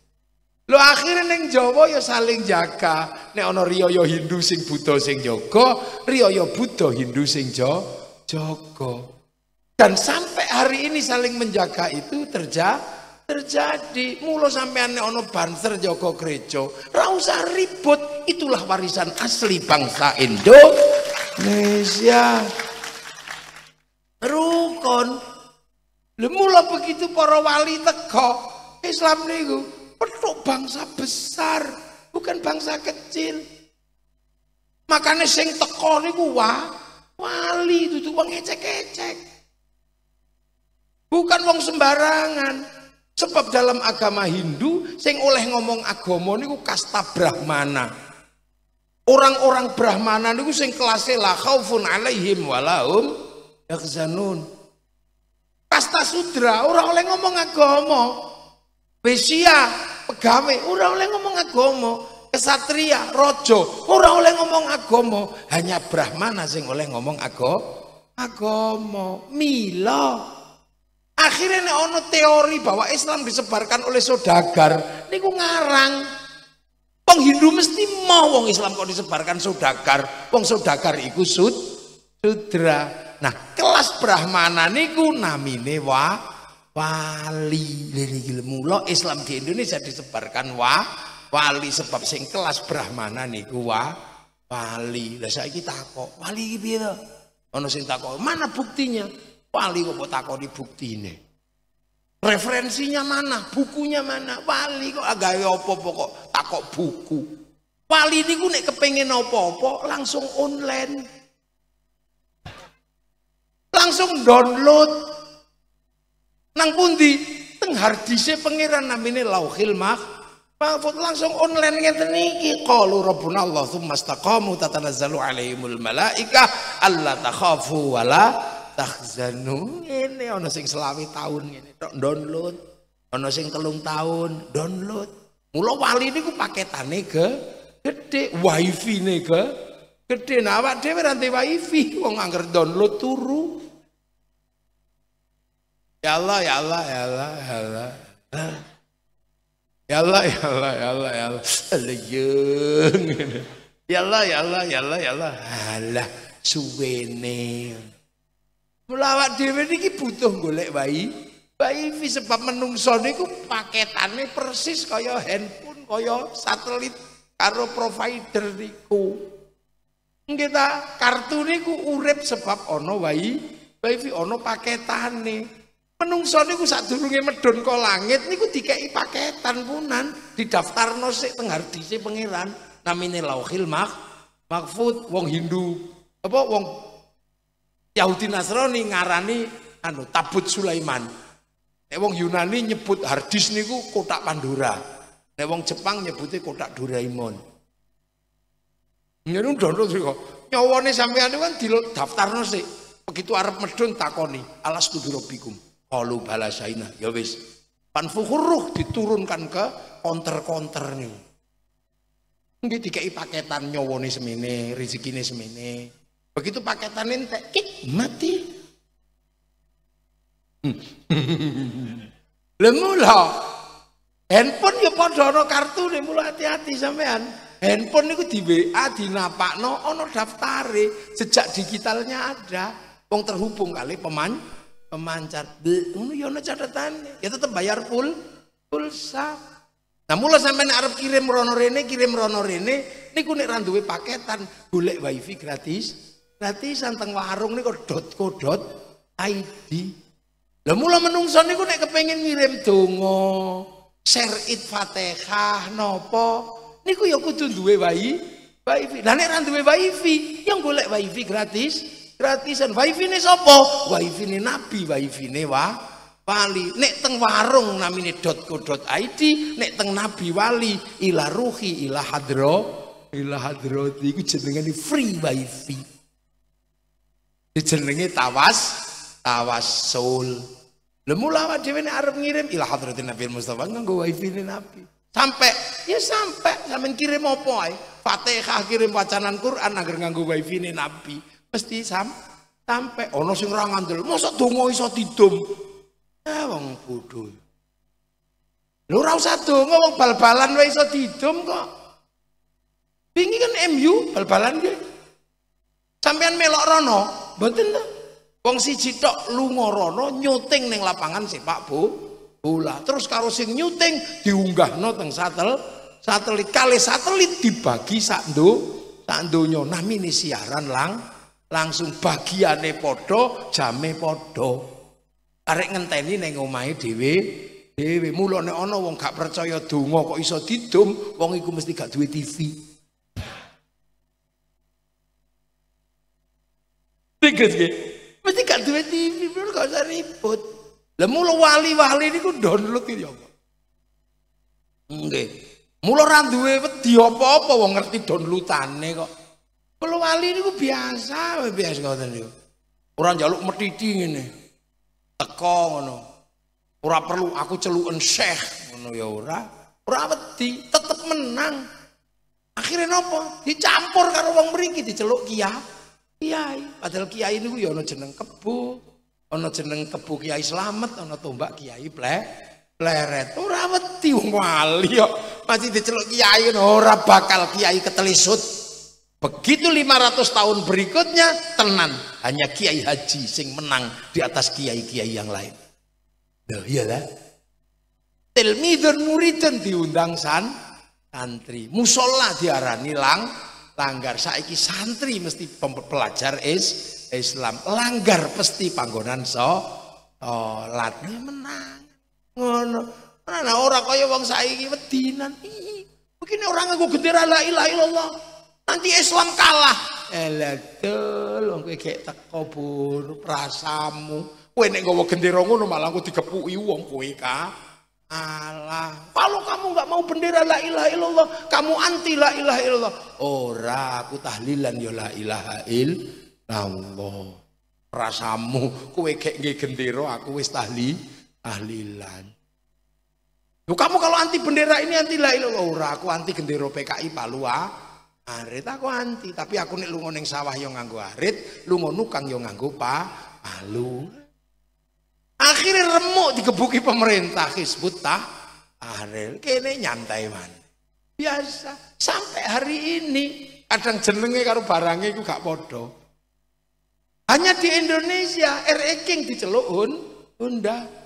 Lo akhirnya neng Jawa ya saling jaga. Neng ono Rio ya Hindu sing Buddha sing Joko. Rio ya Buddha Hindu sing Joko. Dan sampai hari ini saling menjaga itu terja terjadi. Mulu sampai ono banser Joko gerejo. ra ribut. Itulah warisan asli bangsa Indonesia. Rukun. Lha begitu para wali teko, Islam niku perlu bangsa besar, bukan bangsa kecil. Makanya sing teko niku wa, wali itu tuh bang ecek-ecek. Bukan wong sembarangan. Sebab dalam agama Hindu sing oleh ngomong agama niku kasta Brahmana. Orang-orang Brahmana niku sing kelasnya la khaufun alaihim walahum yakzanun. Kasta sudra orang oleh ngomong agama. Besia pegawai orang oleh ngomong agama. Kesatria, rojo, orang oleh ngomong agama, hanya Brahmana sing oleh ngomong agama. Agama, milo. Akhirnya ini ono teori bahwa Islam disebarkan oleh saudagar, niku ngarang. Wong Hindu mesti mau wong Islam kok disebarkan saudagar, wong saudagar iku sud sudra. Nah, kelas Brahmana niku namine wa wali. Lha mula Islam di Indonesia disebarkan wa wali sebab sing kelas Brahmana niku wa wali. Lah saiki kok wali piye to? Ono sing takok, mana buktinya? Wali kok mbok takoni ini. Referensinya mana? Bukunya mana? Wali kok agak apa pokok takok buku. Wali ini nek kepengen apa-apa langsung online. Langsung download. Nang pundi? Teng hardise pangeran namanya Lauhil Mahfuz. langsung online ngeten niki kalau rabbuna Allah tsumma istaqamu tatanazalu alaihimul malaika Allah takhafu wala tahzanu ini ono sing selawi tahun ini tok download ono sing telung tahun download mulo wali ini ku paketane ke gede wifi nih ke gede nah awak dhewe wifi wong angger download turu ya Allah ya Allah ya Allah ya Allah ya Allah ya Allah ya Allah ya Allah iya, ya Allah ya Allah ya Allah ya Allah ya Allah suwene Mulawak dhewe niki butuh golek bayi Wifi sebab menungso niku paketannya persis kaya handphone, kaya satelit karo provider niku. Kita kartu niku urip sebab ono bayi, bayi ono paketane. Menungso niku sadurunge medun ka langit niku dikeki paketan punan didaftarno sik teng hardise pangeran namine Lauhil Mahfud wong Hindu apa wong Yahudi Nasrani ngarani anu tabut Sulaiman. Nek wong Yunani nyebut hardis niku kotak Pandora. Nek wong Jepang nyebutnya kotak Doraemon. Nyeru download kok. Nyawane sampean kan di daftarno sih. Begitu arep medun takoni, alas tu bikum. Qalu balasaina. Ya wis. Panfuhuruh diturunkan ke konter-konter nih. Nggih dikeki paketan nyawane semene, rezekine semene. Begitu paketan ente, mati. Hmm. Lemula [laughs] handphone ya padha kartu nih, mula hati-hati sampean. Handphone itu di WA no, ono daftare, sejak digitalnya ada, wong terhubung kali peman pemancar. Ini ya ana catatan, ya tetap bayar full pulsa. Nah mula sampean Arab kirim rono rene, kirim rono rene, ini nek ra paketan golek wifi gratis Berarti santeng warung niku id. Lah mula menungso niku nek kepengin ngirim donga, share it Fatihah napa niku ya kudu duwe wayi wifi. Lah nek ra duwe wifi, ya golek wifi gratis, gratisan. Wifi ne sapa? Wifi ne nabi, wifi ne wa wali. Nek teng warung namine id. nek teng nabi wali ila ruhi ila hadro ila hadroti iku jenengane free wifi. Dijenengi tawas tawasul. soul. mula awak dhewe nek arep ngirim ila hadratin Nabi Mustafa nganggo wifi ne Nabi. Sampai ya sampai sampean kirim apa ae? Fatihah kirim wacanan Quran agar nganggo wifi Nabi. Mesti sam sampai Ono sing ora ngandel. Mosok donga iso didum. Ya wong bodho. Lho ora usah donga wong bal-balan wae iso didum kok. Wingi kan MU bal-balan ki. Sampean melok rono, Betul, to. Wong si tok lunga rono nyuting neng lapangan sepak bu, bola. Terus karo sing nyuting no teng satel satelit kali satelit dibagi sak ndo sak donya. Nah siaran lang langsung bagiane podo, jame podo. Arek ngenteni neng omahe dhewe dhewe. Mula nek ana wong gak percaya donga kok iso didum, wong iku mesti gak duwe TV. Tikus gitu. Mesti gak duwe TV, bro, gak usah ribut. Lah mula wali-wali niku download iki ya apa? Nggih. Mula ora duwe wedi apa-apa wong ngerti downloadane kok. Mula wali niku biasa, biasa ngoten Orang Ora njaluk metiti ngene. Teko ngono. Ora perlu aku celuken Syekh ngono ya ora. Ora wedi, tetep menang. Akhirnya nopo? Dicampur karo wong mriki diceluk kiai kiai padahal kiai ini, ya ana jeneng kebo ana jeneng kebo kiai selamat, ana tombak kiai plek pleret ora wedi wali kok masih diceluk kiai ora bakal kiai ketelisut begitu 500 tahun berikutnya tenan hanya kiai haji sing menang di atas kiai-kiai yang lain nah, iya lah murid muridun diundang san santri musola diarani lang langgar saiki santri mesti pelajar is Islam langgar pasti panggonan so salat menang ngono mana nah, ora kaya wong saiki wedinan begini orang nganggo gendera la ilaha illallah nanti Islam kalah elah eh, dol wong kowe gek teko bur prasamu kowe nek nggawa gendera ngono malah engko digepuki wong kowe ka Allah. Kalau kamu nggak mau bendera la ilaha illallah, kamu anti la ilaha illallah. Ora aku tahlilan ya la ilaha illallah. Rasamu kowe kek nggih gendera aku wis tahli tahlilan. Loh, kamu kalau anti bendera ini anti la ilallah. Ora aku anti gendera PKI palua. Ah. Arit aku anti, tapi aku nek lunga ning sawah yo ya nganggo arit, lunga nukang yo ya nganggo pa palu. Akhirnya remuk dikebuki pemerintah Hizbut Tahrir. Kene nyantai man. Biasa. Sampai hari ini kadang jenenge karo barangnya itu gak podo. Hanya di Indonesia RE King diceluk un, Honda.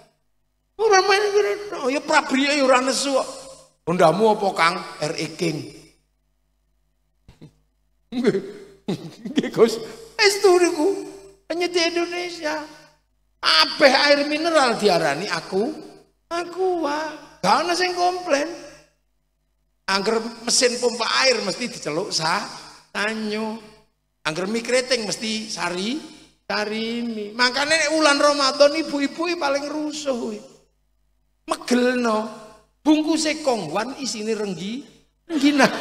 orang main ngono, ya prabriya ya ora nesu. Hondamu apa Kang? RE King. [laughs] Nggih, Gus. Es turiku hanya di Indonesia. Apeh air mineral diarani aku. Aku wah, gak ada yang komplain. angker mesin pompa air mesti diceluk sa tanyo. angker mikreting mesti sari sarimi. Makanya ulan Ramadan ibu-ibu paling rusuh. Megelno bungkuse kongwan isine renggi rengginang.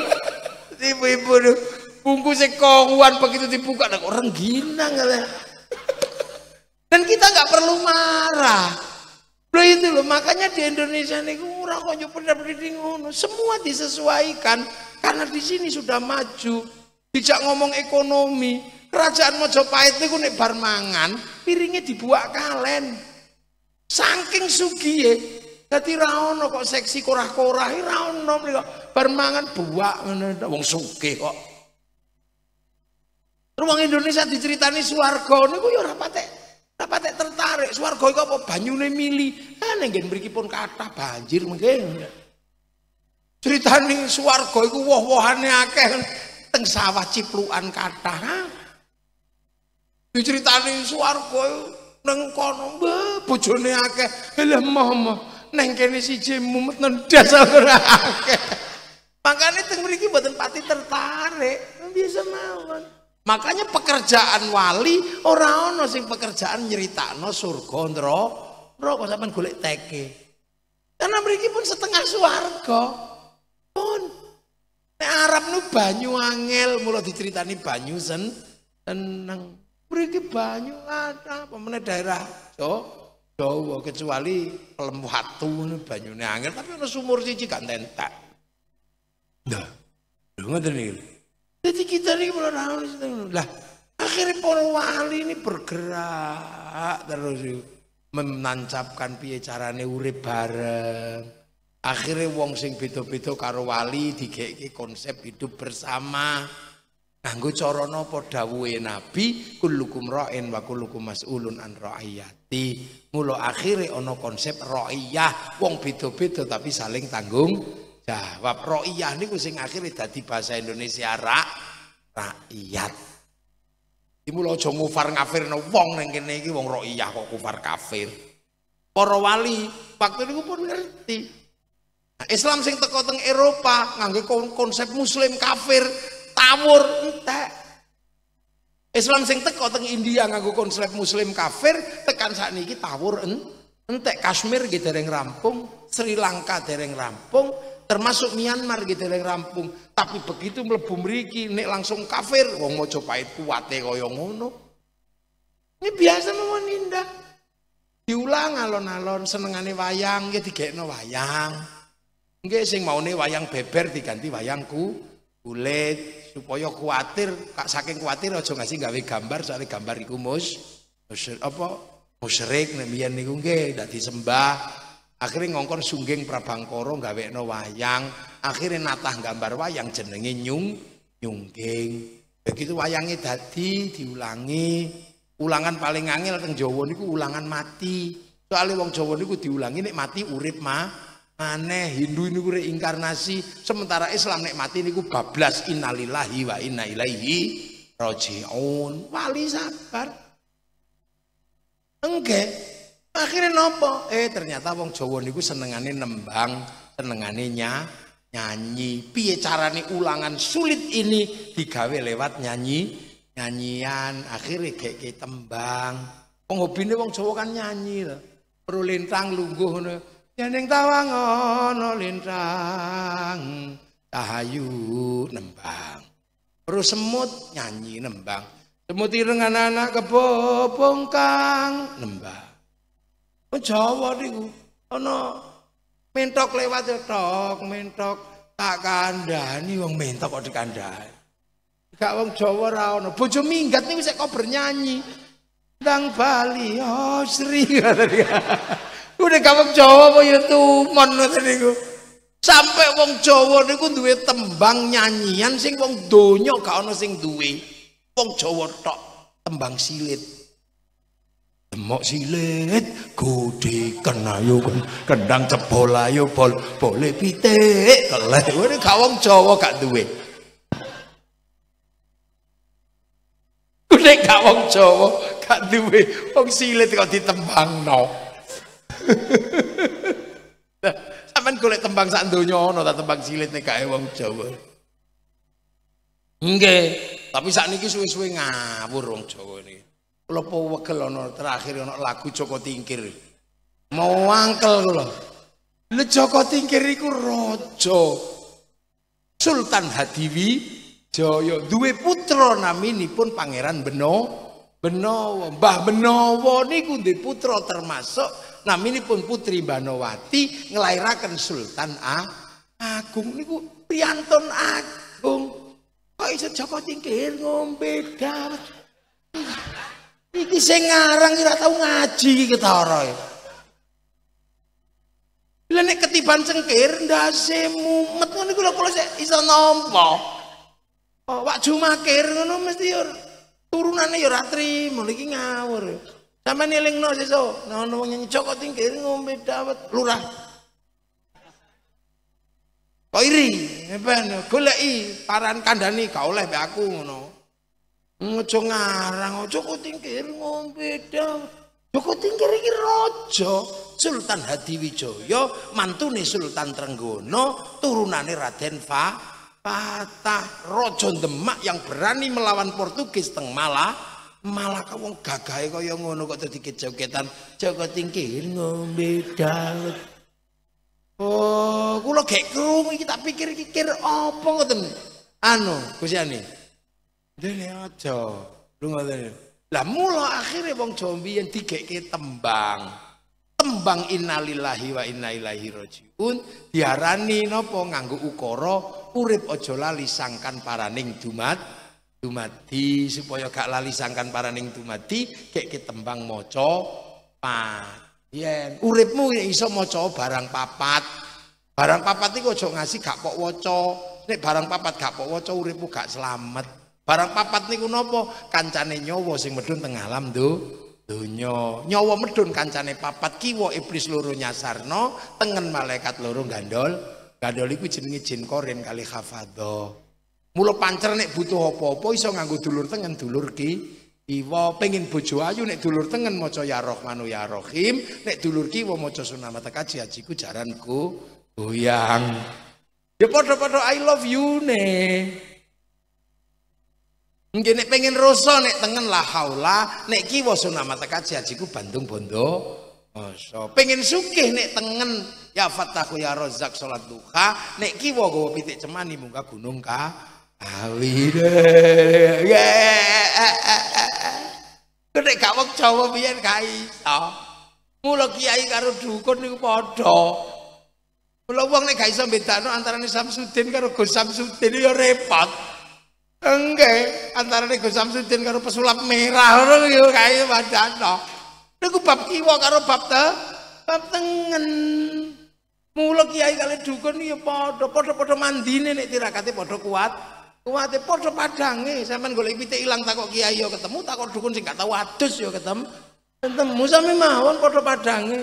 [laughs] ibu-ibu Bungkusnya koruan begitu dibuka, orang orang gina katanya. Dan kita nggak perlu marah. Loh itu loh, makanya di Indonesia ini kurang kok nyupir ngono. Semua disesuaikan karena di sini sudah maju. Tidak ngomong ekonomi, kerajaan Mojopahit itu nih bar piringnya dibuat kalen. Saking sugiye, ya jadi kok seksi korah-korah, ra ono mriko. Bar buak wong kok. Ruang Indonesia diceritani suwargo niku ya ora patek ora patek tertarik. suwargo iku apa banyune mili. Ah neng ngen mriki pun kathah banjir mungkin. Ceritane suwargo iku woh-wohane akeh teng sawah ciplukan kathah. Ah. Diceritani suwargo neng kono mbah bojone akeh. Lah mama neng kene siji mumet nendas [laughs] ora akeh. Makane teng mriki mboten pati tertarik, biasa mawon. Makanya pekerjaan wali ora ana sing pekerjaan nyeritakno surga neraka kok sampean golek teke. Karena mriki pun setengah swarga. Pun nek Arab nu banyu angel mula diceritani banyu sen tenang. Mriki banyu ada apa daerah so Jawa kecuali pelem watu banyune angel tapi ana sumur siji gak entek. Nah, ngoten iki. Jadi kita ini lah akhirnya para wali ini bergerak terus menancapkan piye carane urip bareng. Akhirnya wong sing beda-beda karo wali digekeki konsep hidup bersama. Nganggo cara napa dawuhe Nabi kullukum ra'in wa kullukum mas'ulun an ra'iyati. Mula akhirnya ana konsep ra'iyah, wong beda-beda tapi saling tanggung Dah, wab ro'iyah kucing akhir akhire dadi bahasa Indonesia rak rakyat. dimulai jomu aja ngufar no wong neng kene iki wong ro'iyah kok kufar kafir. Para wali waktu itu pun ngerti. Nah, Islam sing teko teng Eropa ngangge konsep muslim kafir tawur entek. Islam sing teko teng India nganggo konsep muslim kafir tekan saat kita tawur entek. Entek Kashmir gitu dereng rampung, Sri Lanka dereng rampung, termasuk Myanmar gitu yang rampung tapi begitu mlebu mriki nek langsung kafir wong Majapahit kuwate kaya ngono ini biasa mawon indah diulang alon-alon senengane wayang ya digekno wayang nggih sing nih wayang beber diganti wayangku kulit supaya kuatir kak saking kuatir aja ngasih gawe gambar soalnya gambar iku mus apa musyrik nek biyen niku nggih disembah Akhirnya ngongkon sungging gawe no wayang, akhirnya natah gambar wayang jenenge nyung nyungging. Begitu wayangnya dadi diulangi, ulangan paling angel teng Jawa niku ulangan mati. Soalnya wong Jawa niku diulangi nek mati urip ma aneh Hindu gue reinkarnasi, sementara Islam nek mati niku bablas innalillahi wa inna ilaihi rajiun. Wali sabar. Enggak, Akhirnya nopo? Eh ternyata wong Jawa niku senengane nembang, senengane nyanyi. Piye carane ulangan sulit ini digawe lewat nyanyi, nyanyian. Akhirnya keke tembang. Wong hobine wong Jawa kan nyanyi lho. Perlu lintang lungguh ngono. Ya tawang, ngono lintang. tahayu nembang. Perlu semut nyanyi nembang. Semut ireng anak-anak bongkang nembang. Oh, Jawa niku ana mentok lewat ya tok, mentok tak kandhani wong mentok kok dikandhani. Gak wong Jawa ra ono. Bojo minggat niku sik kok bernyanyi. Dang Bali, oh Sri kata tadi. Udah kamu Jawa apa ya tuman niku. Sampai wong Jawa niku duwe tembang nyanyian sing wong donya gak ono sing duwe. Wong Jawa tok tembang silit. Demok silit gudi yuk kendang cebol yuk bol boleh pitik kelek ini kawang Jawa gak duwe. Kowe kawang Jawa gak duwe wong silit kok ditembang no [laughs] Sampai golek tembang saat dunia ana tak tembang silit nih gak e wong Jawa. enggak, tapi saat ini suwe-suwe ngawur wong Jawa lopo po terakhir ana lagu Joko Tingkir. Mau angkel kula. le Joko Tingkir iku raja Sultan Hadiwi Jaya duwe putra naminipun Pangeran Beno Benowo. Mbah Benowo niku duwe putra termasuk naminipun Putri Banowati nglairaken Sultan A Agung niku priyantun Agung. Kok iso Joko Tingkir ngombe dawet. Iki sing ngarang ora tau ngaji iki ketara. Bila ya. nek ketiban cengkir ndase mumet ngono iku lho kula iso nampa. Oh, wak jumakir ngono mesti yo turunane yo ora trimo iki ngawur. Sampeyan elingno sesuk, ngono nah, wong nyecok kok tingkir ngombe dawet lurah. Kok iri, ben goleki paran kandhani gak oleh be aku ngono. Ngojo ngarang, ojo kutingkir ngombe dah. Joko Tingkir iki raja Sultan Hadiwijaya, mantune Sultan Trenggono, turunane Raden Fa Patah Raja Demak yang berani melawan Portugis teng Malah. Malah kau wong gagahe kaya ngono kok dadi kejogetan Joko Tingkir ngombe dalem. Oh, kula gek krungu iki tak pikir-pikir apa ngoten. Anu, Gusti Dene aja. lu dene. Lah mula akhirnya wong Jawa yang digeke tembang. Tembang innalillahi wa inna ilaihi rajiun diarani napa nganggo ukara urip aja lali sangkan paraning dumat dumadi supaya gak lali sangkan paraning dumadi keke tembang maca pa, Yen uripmu ya iso maca barang papat. Barang papat iku aja ngasi gak kok waca. Nek barang papat gak kok waca uripmu gak selamat. Barang papat niku napa? Kancane nyowo sing medun tengah alam do nyowo nyowo medun kancane papat kiwo iblis loro nyasarno, tengen malaikat loro gandol. Gandol iku jenenge jin korin kali khafadha. mulo pancer nek butuh apa-apa iso nganggo dulur tengen dulur ki. kiwo pengin bojo ayu nek dulur tengen maca ya Rahmanu ya Rahim, nek dulur kiwo maca mata kaji hajiku jaranku goyang. Ya padha-padha I love you ne. Nggih nek pengen rasa nek tengen la haula, nek kiwa sunama teka hajiku Bandung Bondo. Masa pengen sugih nek tengen ya fataku ya rozak salat duha, nek kiwa gowo pitik cemani munggah gunung ka awi. deh, nek gak wong Jawa biyen gak iso. Mula kiai karo dukun niku padha. Mula wong nek gak iso bedakno antaraning Samsudin karo Gus Samsudin ya repot. Enggak, antara nih Gus Samsudin karo pesulap merah orang yo kayak badan no. Niku bab kiwa karo bab te, bab tengen. Mula kiai kali dukun yo podo, podo podo mandi nih tirakati podo kuat, kuatnya podo padangi Sampean golek pitik ilang takok kiai yo ketemu, takok dukun sih gak tau atus yo ketemu. Ketemu sama mawon podo padangi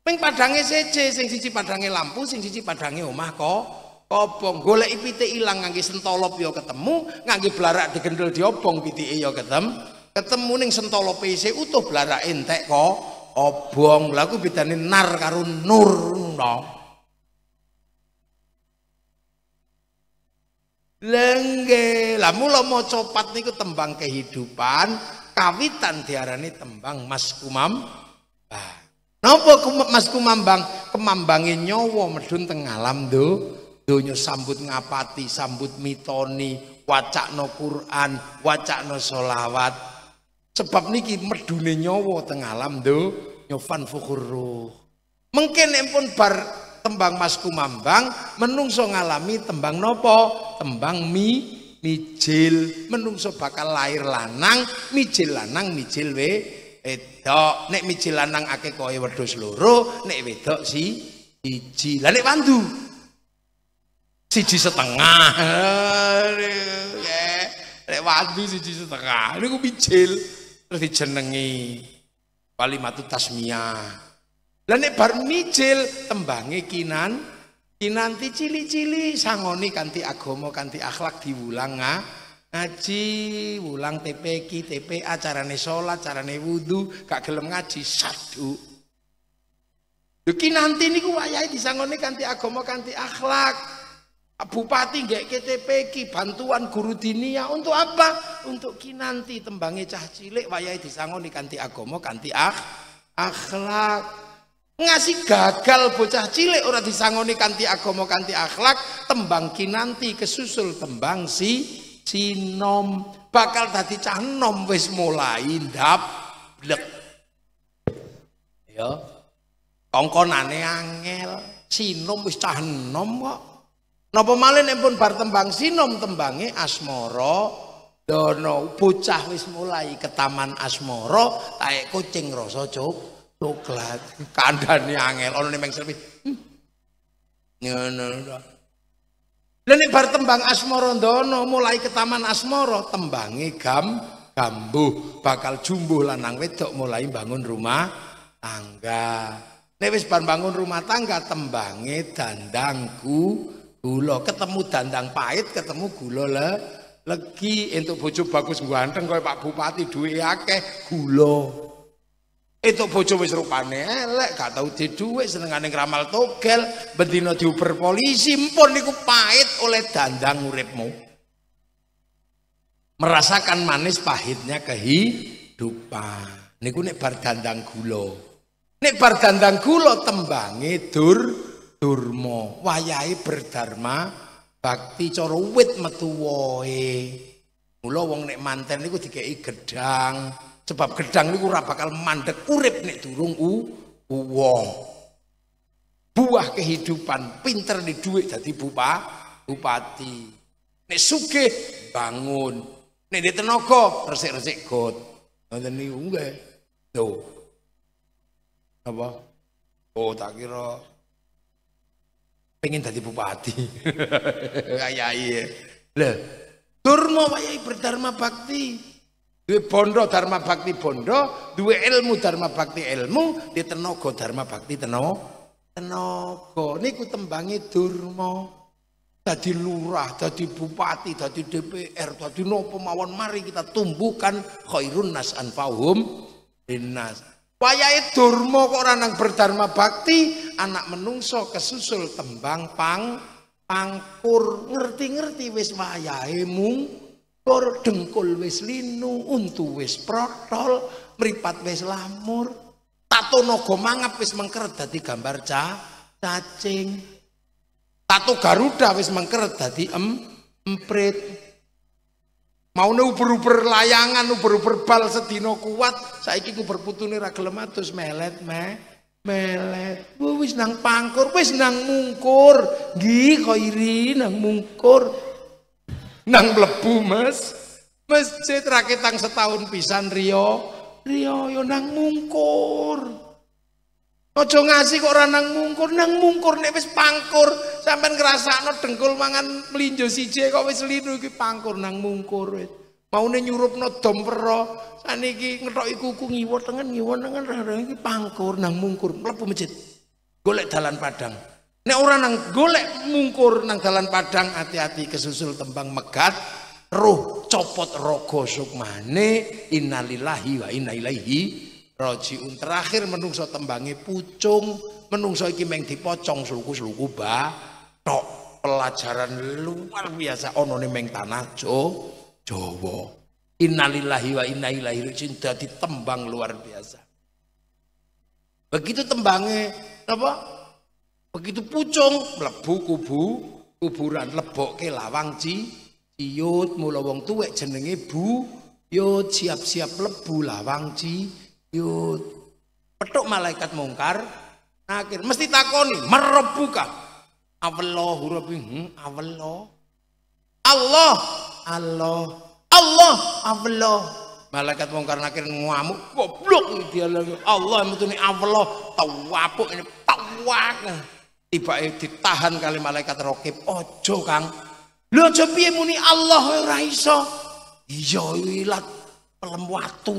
Ping padangi sece, sing sisi padangi lampu, sing sisi padangi omah kok. Apa golek pitik ilang ngangge sentolop yo ketemu, ngangge blarak digendel diobong pitike ya ketemu. Ketemu ning sentolope isih utuh blarak entek kok obong. Lah ku bedane nar karo nur. No. Lengge, lah mula maca pat niku tembang kehidupan, kawitan diarani tembang Mas Kumam. Bah. Napa Mas Kumambang? Kemambange nyawa medun teng alam do. Donya sambut ngapati, sambut mitoni, wacakno Quran, wacakno solawat. Sebab niki medune nyawa teng alam do nyofan fukhuru. Mungkin empun bar tembang Mas Kumambang menungso ngalami tembang nopo? Tembang mi mijil menungso bakal lahir lanang mijil lanang mijil we wedok nek mijil lanang ake koe wedhus loro nek wedok si siji lah nek wandu siji setengah eh, lek wadu siji setengah niku bijil terus dijenengi kalimatu tasmiyah lah nek bar mijil tembange kinan kinanti cili-cili sangoni kanti agomo kanti akhlak diwulang ha? ngaji wulang TPK, TPA carane sholat carane wudhu gak gelem ngaji satu Duki nanti niku wayahe disangone kanti agomo kanti akhlak Bupati nggak KTP ki bantuan guru dinia untuk apa? Untuk kinanti tembangi cah cilik wayahe disangoni kanti agomo kanti ah, akhlak. Ngasih gagal bocah cilik ora disangoni kanti agomo kanti akhlak, tembang kinanti kesusul tembang si sinom bakal tadi cah nom wis mulai ndap blek. Ya. Kongkonane angel, sinom wis cah nom kok. Napa malih empun pun bar tembang sinom tembangi asmoro dono bocah wis mulai ke taman asmoro taek kucing rasa cok coklat [laughs] kandhane angel ana ning selfie hmm. ngono lha nek bar tembang asmoro dono mulai ke taman asmoro tembangi gam gambu bakal jumbuh lanang wedok mulai bangun rumah tangga nek wis bar bangun rumah tangga tembangi dandangku Gula ketemu dandang pahit, ketemu gula le. Legi untuk bojo bagus ganteng kaya Pak Bupati duwe akeh gula. Entuk bojo wis rupane elek, gak tau di dhuwit senengane ramal togel, bendina diuber polisi, mpun niku pahit oleh dandang uripmu. Merasakan manis pahitnya kehidupan. Niku nek bar dandang gula. Nek bar dandang gula tembange dur Durma wayahe berdharma bakti cara wit metu wae. Mula wong nek manten niku dikeki gedang, sebab gedang niku ora bakal mandek urip nek durung u uwong. Buah kehidupan pinter di duit dadi bupa, bupati. Nek sugih bangun, nek di tenaga resik-resik got. Ngoten niku nggih. Apa? Oh tak kira pengen jadi bupati ayai [laughs] lah turmo wayai berdharma bakti dua bondo dharma bakti bondo dua ilmu dharma bakti ilmu di tenaga dharma bakti tenogo, ini ku tembangi durma tadi lurah tadi bupati tadi DPR tadi nopo mawon mari kita tumbuhkan khairun nas anfahum dinas Wayahe Durma kok ranang berdharma bakti, anak menungso kesusul tembang pang pangkur ngerti-ngerti wis wayahe mung kur dengkul wis linu, untu wis protol, meripat wis lamur. Tato nogo mangap wis mengker dadi gambar ca cacing. Tato Garuda wis mengker dadi em emprit. Mau uber-uber layangan, uber-uber bal sedino kuat, saiki ku berputu ra gelem atus melet me melet. Wis nang pangkur, wis nang mungkur. gi koirin nang mungkur. Nang mlebu Mas. Masjid rakitang setahun pisan Rio. Rio yo nang mungkur. Ojo ngasih kok ora nang mungkur, nang mungkur nek wis pangkur, sampean ngrasakno dengkul mangan mlinjo siji kok wis linu iki pangkur nang mungkur wis. Maune nyurupno dompero, saniki ngethoki kuku ngiwa tengen ngiwa tengen rarang iki pangkur nang mungkur, mlebu masjid. Golek dalan padang. Nek ora nang golek mungkur nang dalan padang hati-hati kesusul tembang megat, roh copot rogo sukmane innalillahi wa inna ilaihi rojiun terakhir menungso tembange pucung menungso iki meng dipocong sluku sulku ba tok pelajaran luar biasa ono nih meng tanah jo, jowo innalillahi wa inna ilaihi rojiun jadi tembang luar biasa begitu tembange apa begitu pucung lebu kubu kuburan ke lawang ji ciyut mula tuwek jenenge bu yo siap-siap lebu lawang ji Yud. Petuk malaikat mungkar. Nakir. Mesti takoni. Merebuka. Allah rabbi. Hmm, Allah. Allah. Allah. Allah. Malaikat mungkar nakir ngamuk. Goblok. Dia lagi. Allah yang betul ini Allah. Tawapuk ini. Tawak. Tiba ditahan kali malaikat rokib. Ojo kang. lo aja muni Allah ora iso. Iya ilat pelem waktu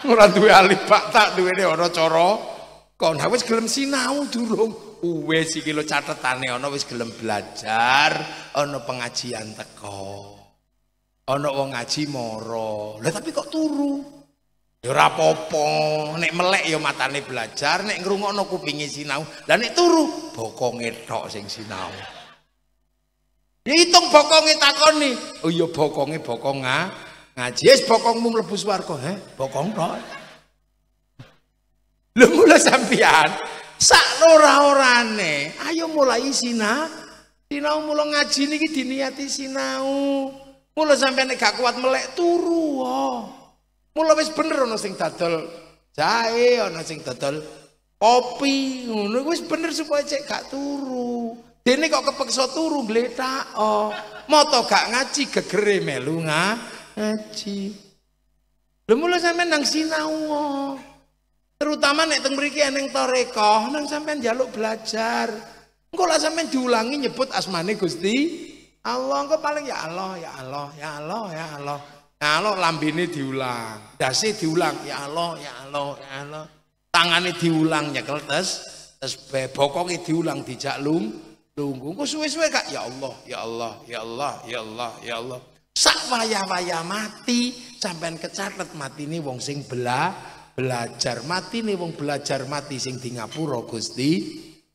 [laughs] Ora duwe tak bak tak duwene ana cara kon nah, wis gelem sinau durung. Wis iki lho catetane ana wis gelem belajar, ana pengajian teko. Ana wong ngaji moro. Lah tapi kok turu? Ya ora apa nek melek ya matane belajar, nek ngrungokno kupinge sinau. Lah nek turu bokonge tok sing sinau. Ya hitung bokonge takoni. Oh iya bokonge bokong ah. Ngaji es bokongmu mlebu swarga, heh, bokong tok. lu [laughs] mula sampean sak ora-orane, ayo mulai sina. Sinau mula ngaji niki diniati sinau. Mula sampean gak kuat melek turu oh. Mula wis bener ana sing dadol jahe, ono sing dadol kopi ngono wis bener supaya cek gak turu. Dene kok kepeksa turu gletak. Oh. Moto gak ngaji gegere melu ngaji haji. Lho mulai sampean nang sinau. Terutama nek teng mriki eneng torekoh nang sampean njaluk belajar. Engko lah sampean diulangi nyebut asmane Gusti Allah, engko paling ya Allah, ya Allah, ya Allah, ya Allah. Ya Allah lambene diulang, dasi diulang, ya Allah, ya Allah, ya Allah. Tangane diulang nyekel tes, tes bokoke diulang dijak lung, lungguh. Engko suwe-suwe kak ya ya Allah, ya Allah, ya Allah, ya Allah. Ya Allah. Sak wayah-wayah mati sampean kecatet mati ini wong sing bela belajar mati nih wong belajar mati sing di Ngapura Gusti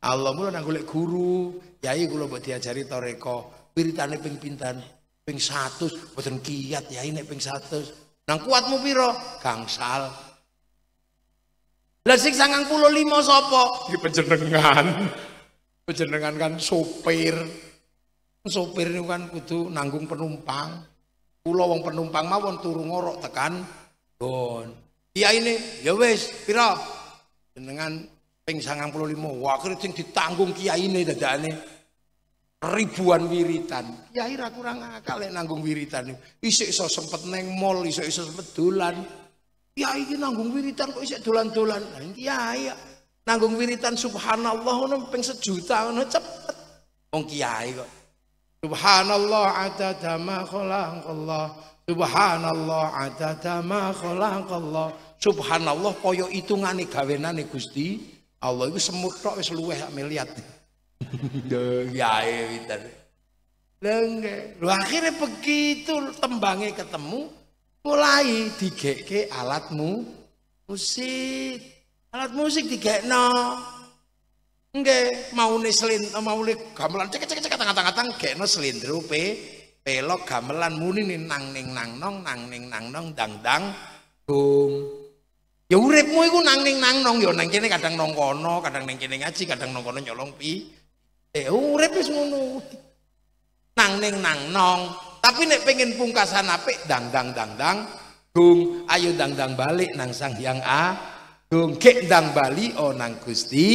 Allah mula nang golek guru yai kula mbok diajari toreko wiritane ping pintan ping 100 boten kiat yai nek ping 100 nang kuatmu piro gangsal lah sing 95 sapa Di panjenengan Penjenengan kan sopir sopir itu kan kudu nanggung penumpang Kula wong penumpang mawon turu ngorok tekan don Iya ini, ya viral pira? Jenengan ping 95. Wah, akhire sing ditanggung kiyaine dadane ribuan wiritan. Kiai ira kurang akal yang nanggung wiritan. isek iso sempet neng mall, isek iso sempet dolan. Kiai ini nanggung wiritan kok isek dolan-dolan. ya ya nanggung wiritan subhanallah ngono ping sejuta ngono cepet. kiai kok. Subhanallah adada ma khalaqallah. Subhanallah adada ma khalaqallah. Subhanallah kaya hitungane gawenane Gusti Allah iku semut tok wis luweh miliat. Yae [laughs] pinter. Lengge. Lu akhirnya begitu tembangnya ketemu mulai digeke alatmu musik. Alat musik no Nggih, maune slin maune gamelan cek cek cek tang-tang-tang gekno slindro pe pelok gamelan muni nih nang ning nang nong nang ning nang nong dang dang bung. Ya uripmu iku nang ning nang nong ya nang kene kadang nong kono, kadang ning kene ngaji, kadang nong kono nyolong pi. Eh urip wis ngono. Nang ning nang nong. Tapi nek pengen pungkasan apik dang dang dang dang ayo dang dang balik nang Sang Hyang Dong gek dang bali oh nang Gusti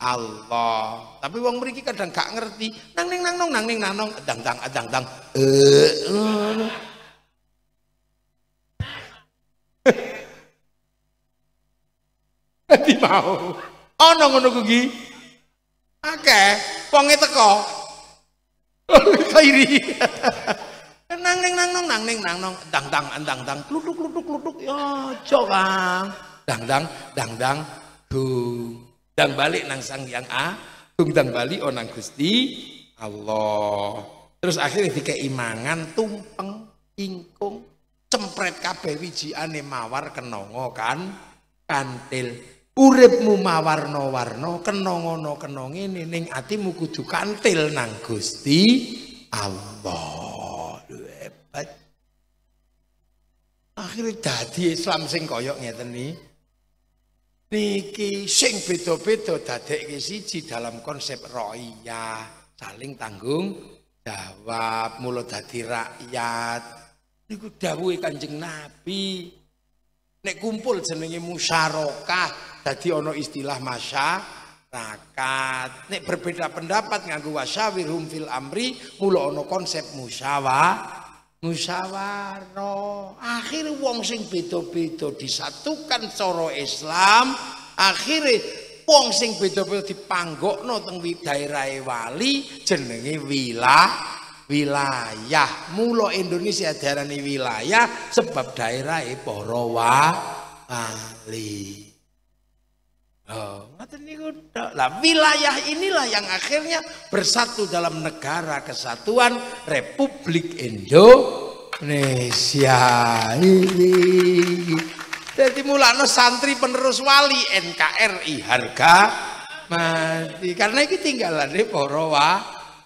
Allah. Tapi wong mriki kadang gak ngerti. Nang ning nang nong nang ning nang nong adang dang adang dang. Eh. mau. Ana ngono iki. Akeh wonge teko. Kairi. nang ning nang nong nang ning nang nong dang dang dang dang klutuk klutuk klutuk ya aja Kang. Dang dang dang dang dung dang balik nang sang yang a tung dang balik onang oh, gusti Allah terus akhirnya dikei imangan, tumpeng ingkung cempret kabeh wijiane mawar kenongo kan kantil uripmu mawarno warno, kenongo no ini nining atimu kudu kantil nang Gusti Allah hebat akhirnya jadi Islam sing koyok ngeten niki sing beda-beda dadekke siji dalam konsep roya saling tanggung jawab mulut dadi rakyat niku dawuhe Kanjeng Nabi nek kumpul jenenge musyarakah dadi ana istilah masyarakat nek berbeda pendapat nganggo wasyawirhum fil amri mulo ana konsep musyawarah musyawarah akhirnya wong sing beda-beda disatukan cara Islam akhirnya wong sing beda-beda dipanggokno teng daerah wali jenenge wilayah wilayah mulo Indonesia diarani wilayah sebab daerah para wali Nah, wilayah inilah yang akhirnya bersatu dalam negara kesatuan Republik Indonesia. Ini. Jadi mulanya santri penerus wali NKRI harga mati karena ini tinggalan di Porowa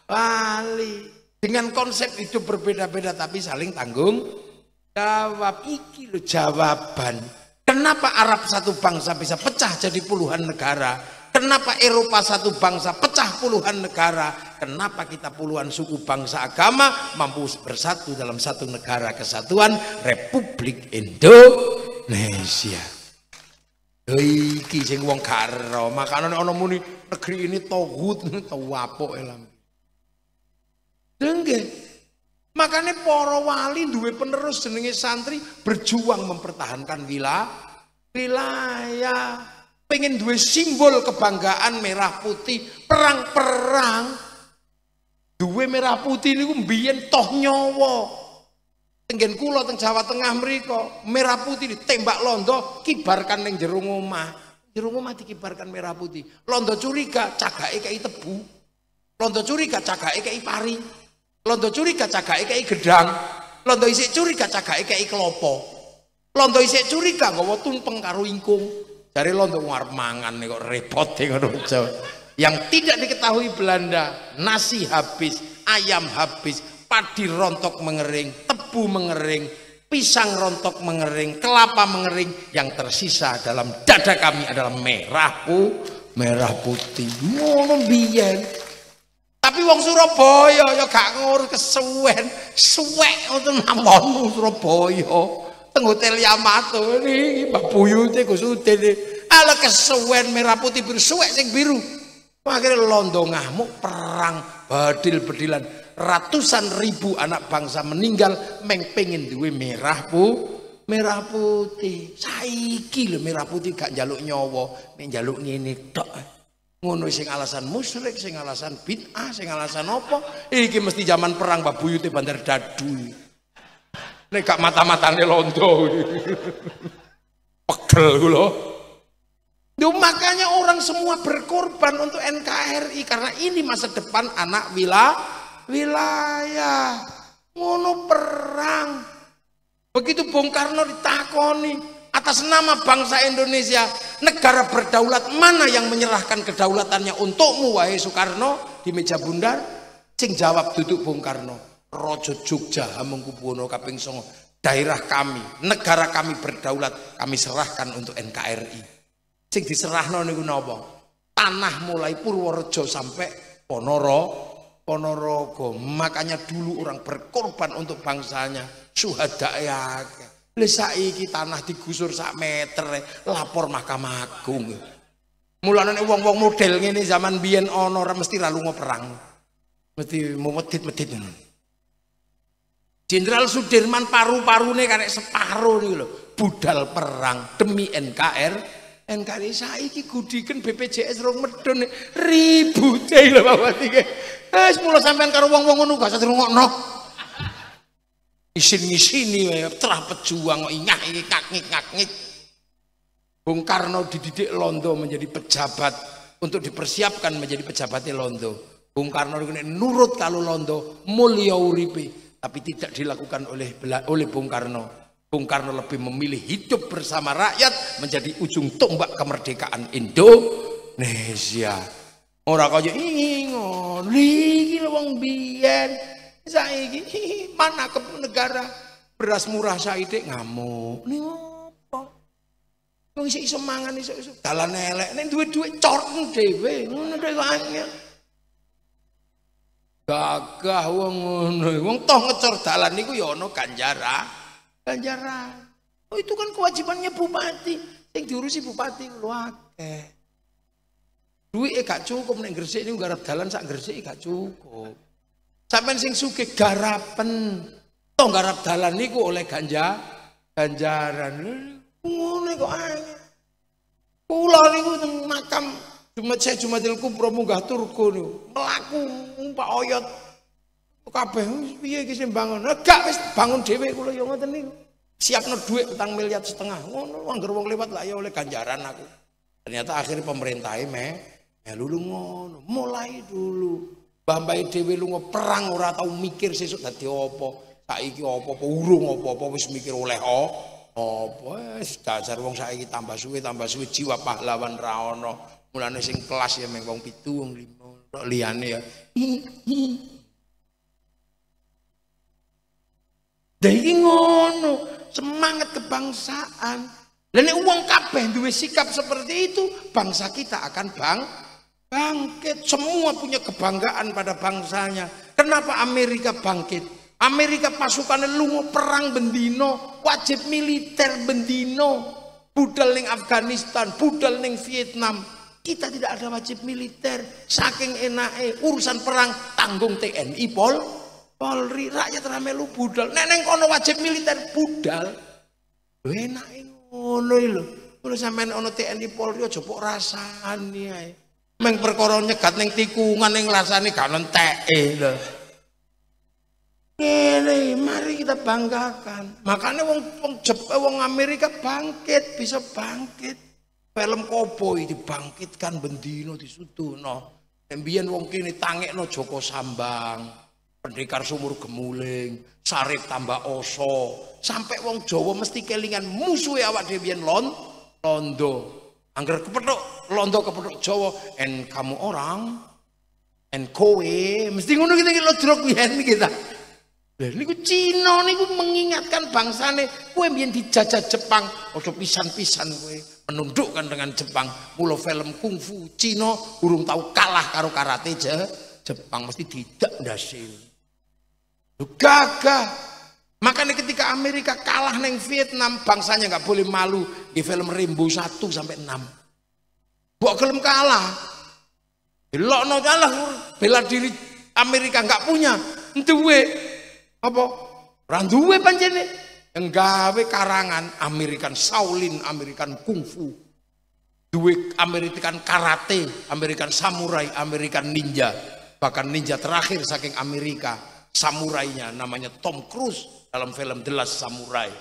wali dengan konsep itu berbeda-beda tapi saling tanggung jawab iki lo jawaban Kenapa Arab satu bangsa bisa pecah jadi puluhan negara? Kenapa Eropa satu bangsa pecah puluhan negara? Kenapa kita puluhan suku bangsa agama mampu bersatu dalam satu negara kesatuan Republik Indonesia? iki sing wong karo, makanan ana negeri ini togut, [laughs] tau apok elam. Dengge, Makanya poro wali duwe penerus jenenge santri berjuang mempertahankan wilayah wilayah pengen duwe simbol kebanggaan merah putih perang-perang duwe merah putih ini mbiyen toh nyowo Tenggen kula teng Jawa Tengah mriko merah putih ditembak londo kibarkan ning jero omah jero omah dikibarkan merah putih londo curiga cagake kei tebu londo curiga cagake kei pari Londo curiga cagake kei gedang. Londo isik curiga cagake kei kelopo. Londo isi curiga nggawa tumpeng karo ingkung. Dari londo ngarep mangan kok repot e ngono Yang tidak diketahui Belanda, nasi habis, ayam habis, padi rontok mengering, tebu mengering, pisang rontok mengering, kelapa mengering, yang tersisa dalam dada kami adalah merahku merah putih. Ngono biyen. Tapi wong Surabaya ya gak ngurus kesuwen, suwek untuk mamonmu Surabaya. Teng hotel Yamato ini Mbak Buyute Gus Udin ala kesuwen merah putih biru suwek sing biru. Akhirnya londo ngamuk perang badil bedilan ratusan ribu anak bangsa meninggal meng pengen duwe merah bu merah putih saiki lho merah putih gak jaluk nyowo, main jaluk ngene tok ngono sing alasan musyrik sing alasan bid'ah sing alasan apa iki mesti zaman perang Pak buyute bandar dadu nek gak mata-matane londo pegel kula Duh, makanya orang semua berkorban untuk NKRI karena ini masa depan anak wilayah wilayah ngono perang begitu Bung Karno ditakoni atas nama bangsa Indonesia negara berdaulat mana yang menyerahkan kedaulatannya untukmu wahai Soekarno di meja bundar sing jawab duduk Bung Karno Rojo Jogja Hamengkubuwono kaping songo daerah kami negara kami berdaulat kami serahkan untuk NKRI sing diserahno niku napa tanah mulai Purworejo sampai Ponoro Ponorogo makanya dulu orang berkorban untuk bangsanya suhadae akeh saiki tanah digusur sak meter eh, lapor Mahkamah Agung. Mulane wong-wong model ngene zaman biyen ana ora mesti ra lunga perang. Mesti memedit-medit Jenderal Sudirman paru-parune karek separo niku lho, budal perang demi NKR. NKRI saiki gudiken BPJS rong medun eh, ribute lho Bapak iki. Eh, wis mula sampean karo wong-wong ngono gak usah dirungokno isin ngisini terah pejuang Ingat ini ngik ngik Bung Karno dididik Londo menjadi pejabat untuk dipersiapkan menjadi pejabatnya Londo Bung Karno nurut kalau Londo mulia uripi tapi tidak dilakukan oleh oleh Bung Karno Bung Karno lebih memilih hidup bersama rakyat menjadi ujung tombak kemerdekaan Indonesia. Orang kaya ingin ngoli wong biar Saiki [laughs] mana ke negara beras murah saiki ngamuk. Ning opo? Wong isih iso mangan iso-iso dalan elek, nek duwe-duwe corn dhewe, ngono kok angel. Gagah wong ngono, wong toh ngecor dalan niku ya ana ganjaran. Ganjaran. Oh, itu kan kewajibannya bupati. Yang diurusi bupati lu akeh. Duit gak cukup nek Gresik niku garap dalan sak Gresik gak cukup. Sampai sing suke garapan, Toh garap dalan niku oleh ganja ganjaran. Ngono kok aneh. Kula niku teng makam Jumat saya Jumatil Kubra munggah turku niku. Melaku numpak oyot. Kabeh oh, piye iki sing bangun? Gak wis bangun dhewe kula ya ngoten niku. Siapno duit utang miliar setengah. Ngono anggere wong lewat lah ya oleh ganjaran aku. Ternyata akhirnya pemerintahnya meh, ya lulu ngono, mulai dulu. Mbah-mbahe Dewi lunga perang ora tau mikir sesuk dadi apa. Saiki apa apa urung apa apa wis mikir oleh apa wis dasar wong saiki tambah suwe tambah suwe jiwa pahlawan ra ono. Mulane sing kelas ya meng wong 7 wong 5 liyane ya. Lah ngono, semangat kebangsaan. Lah nek wong kabeh duwe sikap seperti itu, bangsa kita akan bang Bangkit, semua punya kebanggaan pada bangsanya. Kenapa Amerika bangkit? Amerika pasukannya lungo perang bendino, wajib militer bendino, budal ning Afghanistan, budal ning Vietnam. Kita tidak ada wajib militer, saking enake urusan perang tanggung TNI Pol, Polri, rakyat rame lu budal. Neneng kono wajib militer budal. Enake ngono lho. Ngono sampean ono TNI Polri aja pok rasani ae. Meng perkara nyegat ning tikungan ning rasane gak nenteke lho. ini mari kita banggakan. Makanya wong wong Jepang, eh, wong Amerika bangkit, bisa bangkit. Film koboi dibangkitkan bendino di no. Embian wong kini tangek no Joko Sambang, pendekar sumur gemuling, sarip tambah oso. Sampai wong Jawa mesti kelingan ya awak debian lon londo. Angger kepethuk londo ke penduduk Jawa en kamu orang en kowe mesti ngono kita lo drog pian kita Lah niku Cina niku mengingatkan bangsane kowe mbiyen dijajah Jepang ojo pisan-pisan kowe menundukkan dengan Jepang. Mula film kungfu Cina urung tahu kalah karo karate je. Jepang mesti tidak ndasil. Gagah. Makanya ketika Amerika kalah neng Vietnam bangsanya nggak boleh malu di film Rimbo 1 sampai 6. Bok gelem kalah. no kalah bela diri Amerika nggak punya. Duwe apa? Ora duwe pancene. gawe karangan American Shaolin, American Kungfu. Duwe American Karate, American Samurai, American Ninja. Bahkan ninja terakhir saking Amerika, samurainya namanya Tom Cruise dalam film The Last Samurai.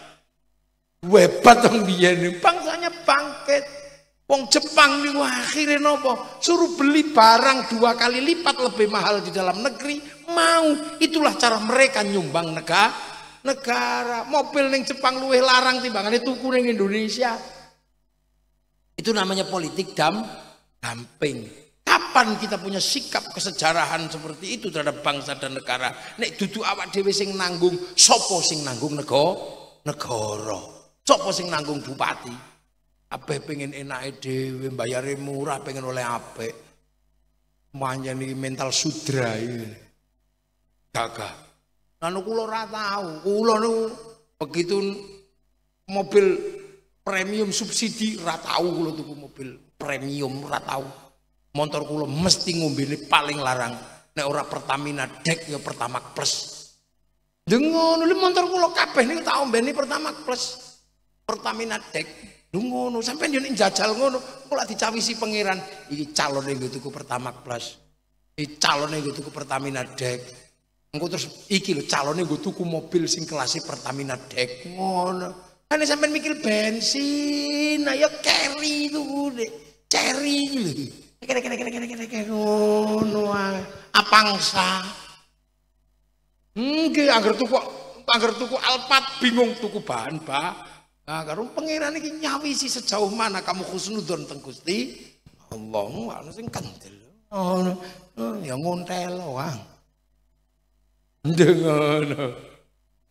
Webat dong ini. bangsanya bangkit. Wong Jepang niku akhirnya nopo suruh beli barang dua kali lipat lebih mahal di dalam negeri mau itulah cara mereka nyumbang negara negara mobil neng Jepang luwih larang timbangan itu neng Indonesia itu namanya politik dam damping kapan kita punya sikap kesejarahan seperti itu terhadap bangsa dan negara nek dudu awak dhewe sing nanggung sopo sing nanggung nego negoro sopo sing nanggung bupati APE pengen enak dhewe, bayar murah pengen oleh APE, manja nih mental sudra ini, Gagah. Nono kulo ratau, kulo nu begitu mobil premium subsidi ratau kulo tuh mobil premium ratau. Motor kulo mesti ini paling larang. Nek ora Pertamina dek ya pertama Plus. Dengan nulis motor kulo nih tau tak ini pertama Plus. Pertamina dek. Lu ngono, sampean dia ning jajal ngono, kok dicawisi pangeran, ini calon nggo tuku Pertamax Plus. ini calon nggo tuku Pertamina Dek. Engko terus iki lo calone nggo tuku mobil sing Pertamina Dek ngono. Kan sampean mikir bensin, ayo carry itu deh Carry kira kira kira kira kira kira ngono Apangsa. Nggih, agar tuku agar tuku alpat bingung tuku bahan, Pak. Nah, karo pangeran iki nyawisi sejauh mana kamu khusnudon teng Gusti Allah, ana sing kendel. Oh, oh, ya ngontel wae. Dengan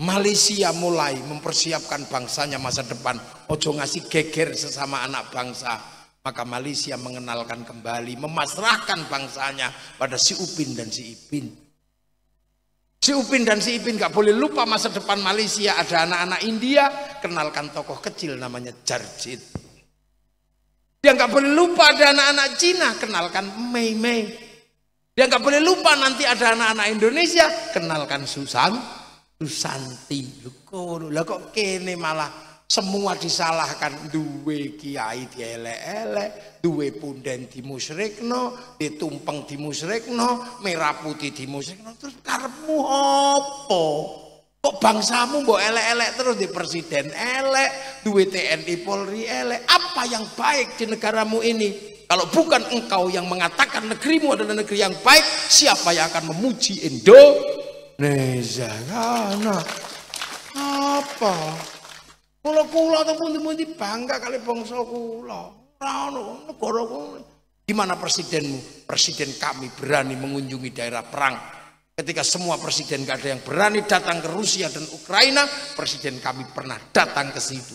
Malaysia mulai mempersiapkan bangsanya masa depan. Ojo ngasih geger sesama anak bangsa. Maka Malaysia mengenalkan kembali, memasrahkan bangsanya pada si Upin dan si Ipin. Si Upin dan si Ipin gak boleh lupa masa depan Malaysia ada anak-anak India kenalkan tokoh kecil namanya Jarjit. Dia gak boleh lupa ada anak-anak Cina kenalkan Mei Mei. Dia nggak boleh lupa nanti ada anak-anak Indonesia kenalkan Susan Susanti. Lah kok kene malah semua disalahkan duwe kiai dielek-elek duwe punden musrekno, ditumpeng musrekno, merah putih musrekno, terus karepmu apa? Kok bangsamu mbok elek-elek terus di presiden elek, duwe TNI Polri elek. Apa yang baik di negaramu ini? Kalau bukan engkau yang mengatakan negerimu adalah negeri yang baik, siapa yang akan memuji Indonesia? Karena apa? kulo kula ataupun temundi bangga kali bangsa kula. Rano, ono negara Di mana presidenmu? Presiden kami berani mengunjungi daerah perang. Ketika semua presiden gak ada yang berani datang ke Rusia dan Ukraina, presiden kami pernah datang ke situ.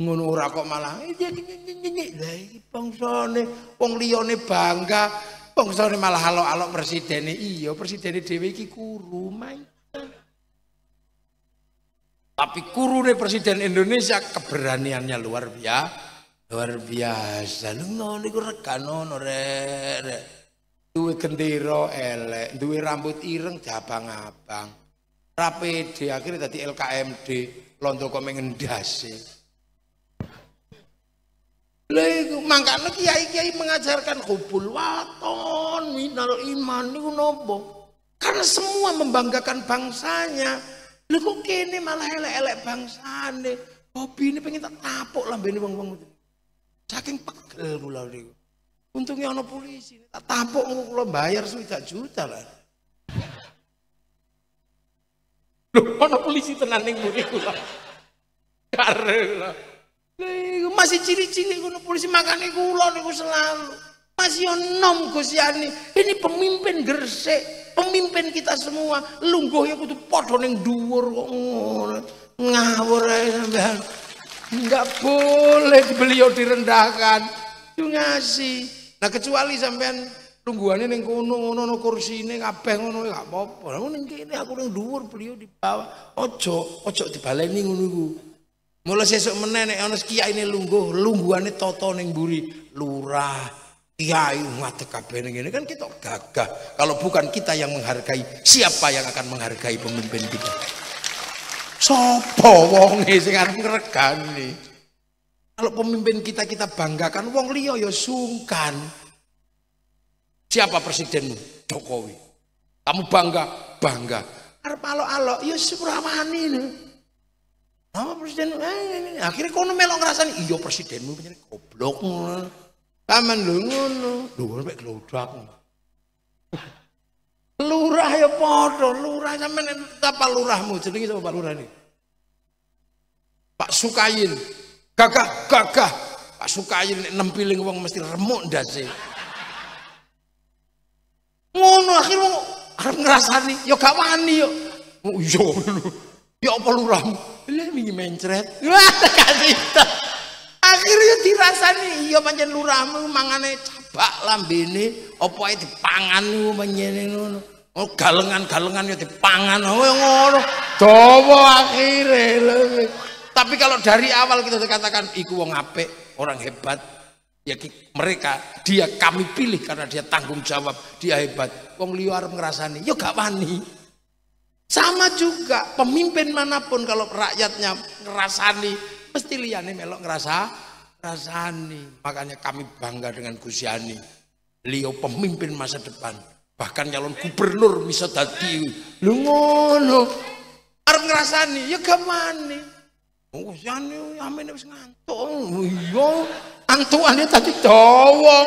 Ngono ora kok malah eh, ini iki bangsane wong liyane bangga, bangsane malah alok-alok presidennya Iya, presiden dhewe iki kuru, Tapi kurune presiden Indonesia keberaniannya luar biasa. Luar biasa. Ngono niku rekan ono rek. Re. Duwe gendera elek, duwe rambut ireng jabang-abang. rapi di akhirnya tadi LKMD londo kok mengendase. Lha iku mangkane kiai-kiai mengajarkan hubul waton minal iman niku nopo? Karena semua membanggakan bangsanya. Lha kok kene malah elek-elek bangsane. Hobi ini pengen tak tapuk lah, bini bang bang. Saking pegel kula niku. Untunge ana polisi, tak tampuk engko kula bayar suita juta lah. Lho, ana polisi tenan ning mburi kula. Kare kula. masih ciri-ciri kono polisi makane kula niku selalu. Masih onom, gusiani, Ini pemimpin Gresik, pemimpin kita semua. Lungguhnya kudu padha ning dhuwur kok Ngawur ae sampean. Enggak boleh beliau direndahkan. Itu ngasih. Nah kecuali sampean tungguannya neng kono ngono no kursine kabeh ngono ya gak apa-apa. aku neng dhuwur beliau di bawah. Ojo, ojo dibaleni ngono iku. Mula sesuk meneh nek ana kiyaine lungguh, lungguhane tata ning lurah, kiai ngadeg kabeh ning ini kan kita gagah. Kalau bukan kita yang menghargai, siapa yang akan menghargai pemimpin kita? sopo wonge sing arep ngregani? Kalau pemimpin kita kita banggakan, wong liya ya sungkan. Siapa presidenmu? Jokowi. Kamu bangga? Bangga. Arep alok-alok ya suramani ini Nama presiden eh, akhirnya kono melok ngrasani iya presidenmu pancen goblok ngono. Taman lho ngono. Lho mek glodak. Lurah ya podo, lurah sampean apa lurahmu jadi sama Pak Lurah ini? Pak Sukayin. Gagah gagah. Pak Sukayin enam nempiling uang mesti remuk sih Ngono akhirnya harus ngerasa nih yo ya gak wani yo. Yo. yo apa lurahmu? ini wingi mencret. Wah, terkasih Akhirnya nih yo iya panjen lurahmu mangane jebak lambene apa itu dipangan niku menyene ngono. Oh galengan-galengan ya dipangan oh ya ngono. Dawa akhire Tapi kalau dari awal kita dikatakan iku wong apik, orang hebat, ya mereka dia kami pilih karena dia tanggung jawab, dia hebat. Wong liya arep ngrasani, ya gak wani. Sama juga pemimpin manapun kalau rakyatnya ngerasani, mesti liane melok ngerasa rasani. Makanya kami bangga dengan Yani, Beliau pemimpin masa depan. Bahkan calon gubernur bisa tadi. Lu ngono. Arep ngrasani, ya gamane. Oh, yani, amin wis ngantuk. Oh, iya, antukane tadi dawa oh.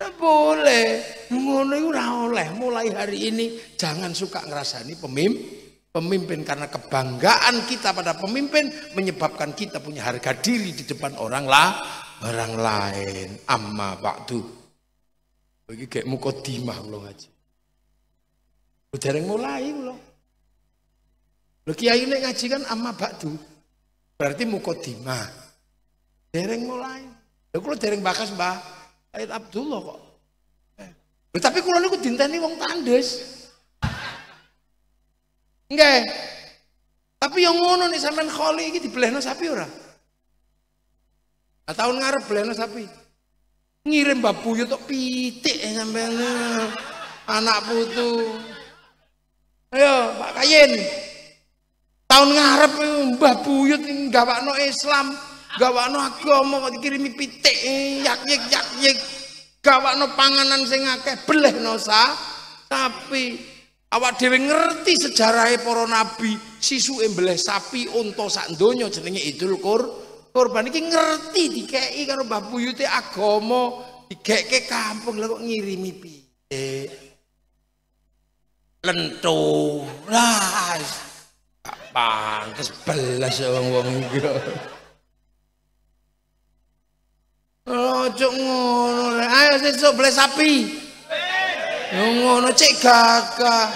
ya kok. Boleh. Ngono iku ora oleh. Mulai hari ini jangan suka ngrasani pemimpin Pemimpin karena kebanggaan kita pada pemimpin menyebabkan kita punya harga diri di depan orang lah, orang lain. Amma ba'du. Bagi kayak mukodimah lo ngaji. Udah yang mulai lo. Lo kiai ini ngaji kan amma ba'du. Berarti mukodimah. Dereng mulai. Lo kalau dereng bakas mbak Ayat Abdullah kok. Eh. Tapi kalau niku dinteni wong tandes enggak Tapi yang ngono nih sampean kholi iki dibelehno sapi ora? Nah, tahun ngarep belehno sapi. Ngirim babuyu tok pitik ya sampean. Anak putu. Ayo, Pak Kayen. Tahun ngarep Mbah Buyut gawakno Islam, gawakno agama kok dikirimi pitik yak yak yak yak. Gawakno panganan sing akeh belehno sa sapi. Awak dhewe ngerti sejarahe para nabi, sisuke mbleh sapi, unta sak donya jenenge Idul Qur. Kurban iki ngerti dikeki karo Mbah Buyute agama, kampung lha kok ngirimi piye? Lentu. Lah pantes belas wong-wong iki. Ojo ngono. Ayo sesuk sapi ngono cek gagah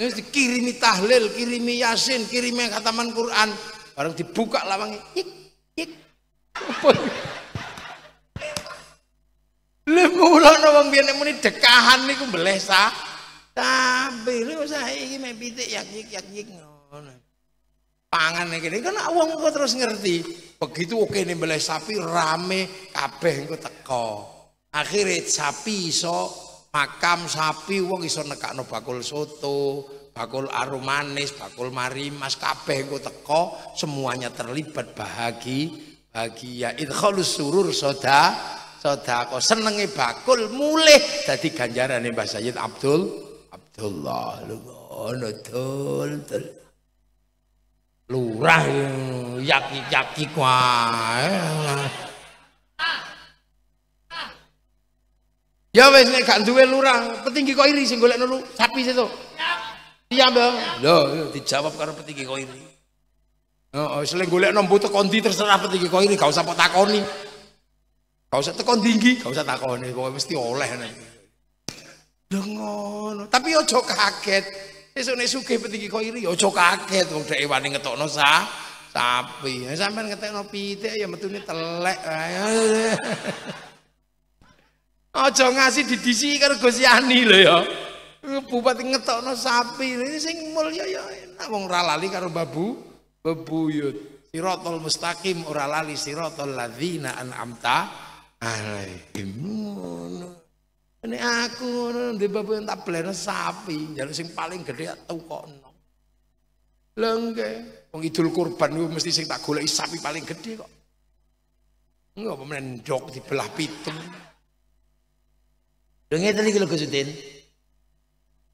terus dikirimi tahlil kirimi yasin kirimi khataman Quran bareng dibuka lawangnya ik ik lha kula ana wong biyen muni dekahan niku mbleh sah tapi lho saiki mek pitik yak yik yak yik ngono pangan iki kan nek wong kok terus ngerti begitu oke nih mbleh sapi rame kabeh engko teko akhirnya sapi iso makam sapi wong iso nekakno bakul soto bakul arum manis bakul marimas kabeh engko teko semuanya terlibat bahagi bahagia idkhalus surur soda sodako senenge bakul mulih dadi ganjarane Mbah Sayyid Abdul Abdullah ngono dul dul lurah yak yaki kuwi Ya wes nek gak duwe lurah, petinggi kok iri sing golek nulu sapi situ. Iya, bang. Lho, iya, dijawab karo petinggi kok iri. Oh, seling golek nombu teko ndi terserah petinggi kok iri, gak usah tak takoni. Gak usah teko tinggi, gak usah takoni, pokoke mesti oleh nek. Lho tapi aja kaget. Sesuk nek suke petinggi kau iri, aja kaget wong dhek wani ngetokno sa sapi. Sampeyan ngetok nopi, ya metune telek. Aja ngasih didisi karo Gus Yani lho ya. Bupati ngetokno sapi. Ini sing mulya ya enak wong ora lali karo babu bebuyut. Siratal mustaqim ora lali siratal ladzina an'amta alaihim. Ini aku di babu yang tak belena sapi, Jadi sing paling gede ya tau kok. Lengke, wong idul kurban itu mesti sing tak goleki sapi paling gede kok. Enggak jok dok dibelah pitung. Lho ngeten iki lho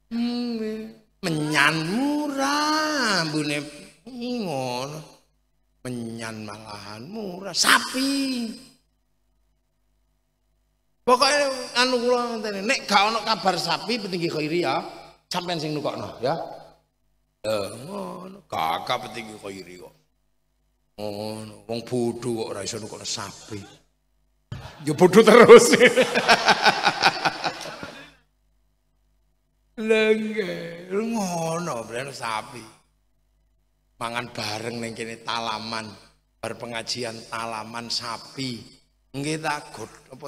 hmm, Menyan murah, ambune ngono. Menyan malahan murah sapi. Pokoknya anu kula ngenteni, nek gak ana kabar sapi petinggi khairi ya, sampean sing nukokno ya. Eh ngono, kakak petinggi khairi kok. Ngono, wong bodho kok ora iso nukokno sapi. Ya bodho terus. [laughs] Lha ngono ben sapi. Mangan bareng ning kene talaman, berpengajian talaman sapi. Nggih tak god apa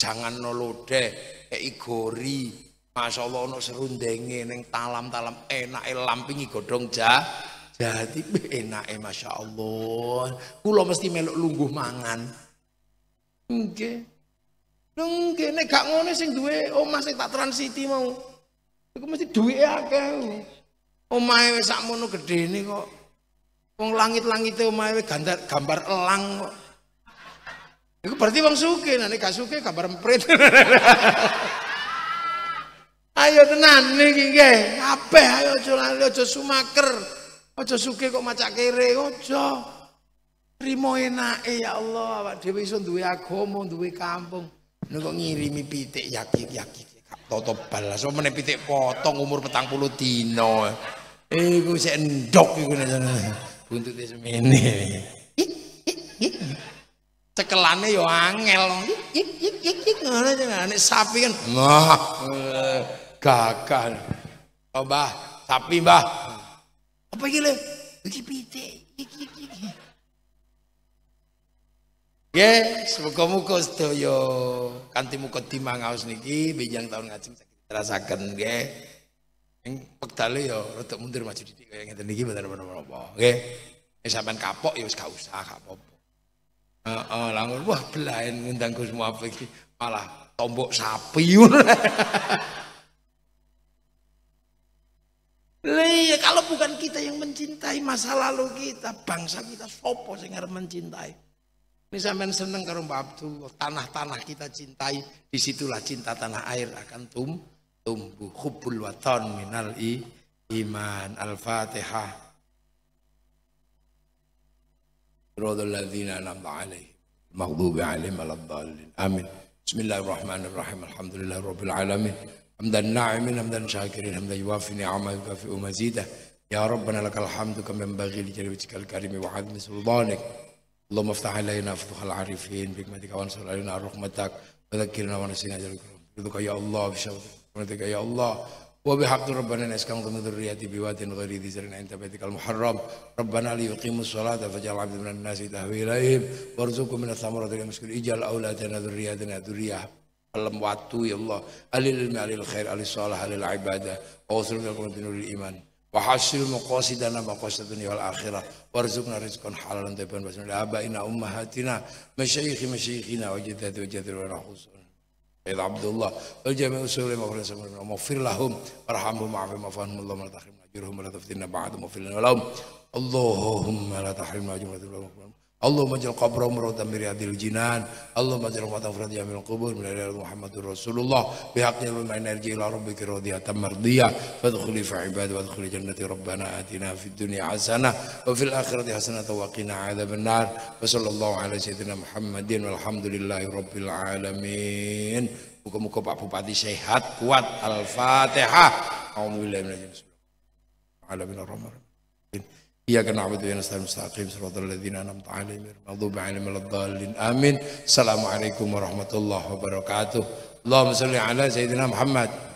jangan nolode, kei gori. Masyaallah ono serundenge ning talam-talam enake lampingi godong jah. Jadi enake masyaallah. Kula mesti melok lungguh mangan. enggak, enggak, nek gak ngono sing duwe omah sing tak transiti mau. Iku mesti duwike akeh. Omahe wis sakmono gedene kok. Wong langit-langite omahe gambar gambar elang kok. Iku berarti wong suke, nek gak sugih gambar emprit. [laughs] ayo tenan niki nggih, kabeh ayo aja aja sumaker. Aja suke kok maca kere, aja. Rimo enake ya Allah, awak dhewe iso duwe agama, duwe kampung. Nek kok ngirimi pitik yakin yakin. Toto balas, apa meneh pitik potong umur petang puluh dino. Eh, gue bisa endok gitu nih, untuk di sini. Cekelannya yo angel, ngono aja nih, sapi kan, wah, gagal. Oh bah, sapi bah, apa gile? Iki pitik, iki Ya, semoga muka sedaya kanthi mukadimah ngaos niki benjang tahun ngajeng terasaken nggih. Ing pektale ya rada mundur maju dikit yang itu niki bener bener menapa. Nggih. Nek ya sampean kapok ya wis gak usah, gak apa-apa. Heeh, langur wah belain ngundang Gus Muafik malah tombok sapi. Lih, [laughs] iya, kalau bukan kita yang mencintai masa lalu kita, bangsa kita sopo sing mencintai. Ini sampean seneng karo Mbak Abdullah, tanah-tanah kita cintai, disitulah cinta tanah air akan tum, tumbuh. Hubbul waton minal i, iman. Al-Fatihah. صراط الذين أنعمت عليهم المغضوب عليهم ولا الضالين آمين بسم الله الرحمن الرحيم الحمد لله رب العالمين حمدا ناعمين حمدا شاكرين حمدا يوافي نعمه يكافئ مزيده يا ربنا لك الحمد كما ينبغي لجلال وجهك الكريم وعظم سلطانك اللهم افتح علينا فتوح العارفين بحكمتك وانصر علينا رحمتك وذكرنا ونسينا جلالك رضك يا الله بشرفك يا الله وبحق ربنا نسكن ضمن ذريتي بواد غير ذي زرع عند بيتك المحرم ربنا ليقيموا الصلاة فاجعل عبد من الناس تهوي إليهم وارزقهم من الثمرات المسكين اجعل أولادنا ذريتنا ذرية اللهم وعدتوا يا الله أهل العلم الخير علي الصالح علي العبادة ووصلنا لكم بنور الإيمان وحصل مقاصدنا مقاصد الدنيا والآخرة وارزقنا رزقا حلالا طيبا بسم الله آبائنا أمهاتنا مشايخ مشايخنا وجدات وجدات ونحوسنا إذا عبد الله والجميع سوري مغفر لهم مغفر لهم وارحمهم وعافهم وعافهم اللهم لا تحرمنا أجرهم ولا تفتنا بعدهم وفي لنا لهم اللهم لا تحرمنا أجرهم ولا تفتنا Allahumma jal qabra Amir adil jinan Allah jal matan furati kubur minalil Muhammadur Rasulullah bihaqni wa energi ila rabbika radiyatan mardiyah fadkhuli fi ibad wa jannati rabbana atina fid dunya hasanah wa fil akhirati hasanah wa qina benar nar wa sallallahu ala sayyidina Muhammadin walhamdulillahi rabbil alamin muka-muka Pak Bupati sehat kuat al-Fatihah Alhamdulillah alamin ar-rahman إياك نعبد نستعين مستقيم صراط الذين أنعمت عليهم غير المغضوب عليهم ولا الضالين آمين السلام عليكم ورحمة الله وبركاته اللهم صل على سيدنا محمد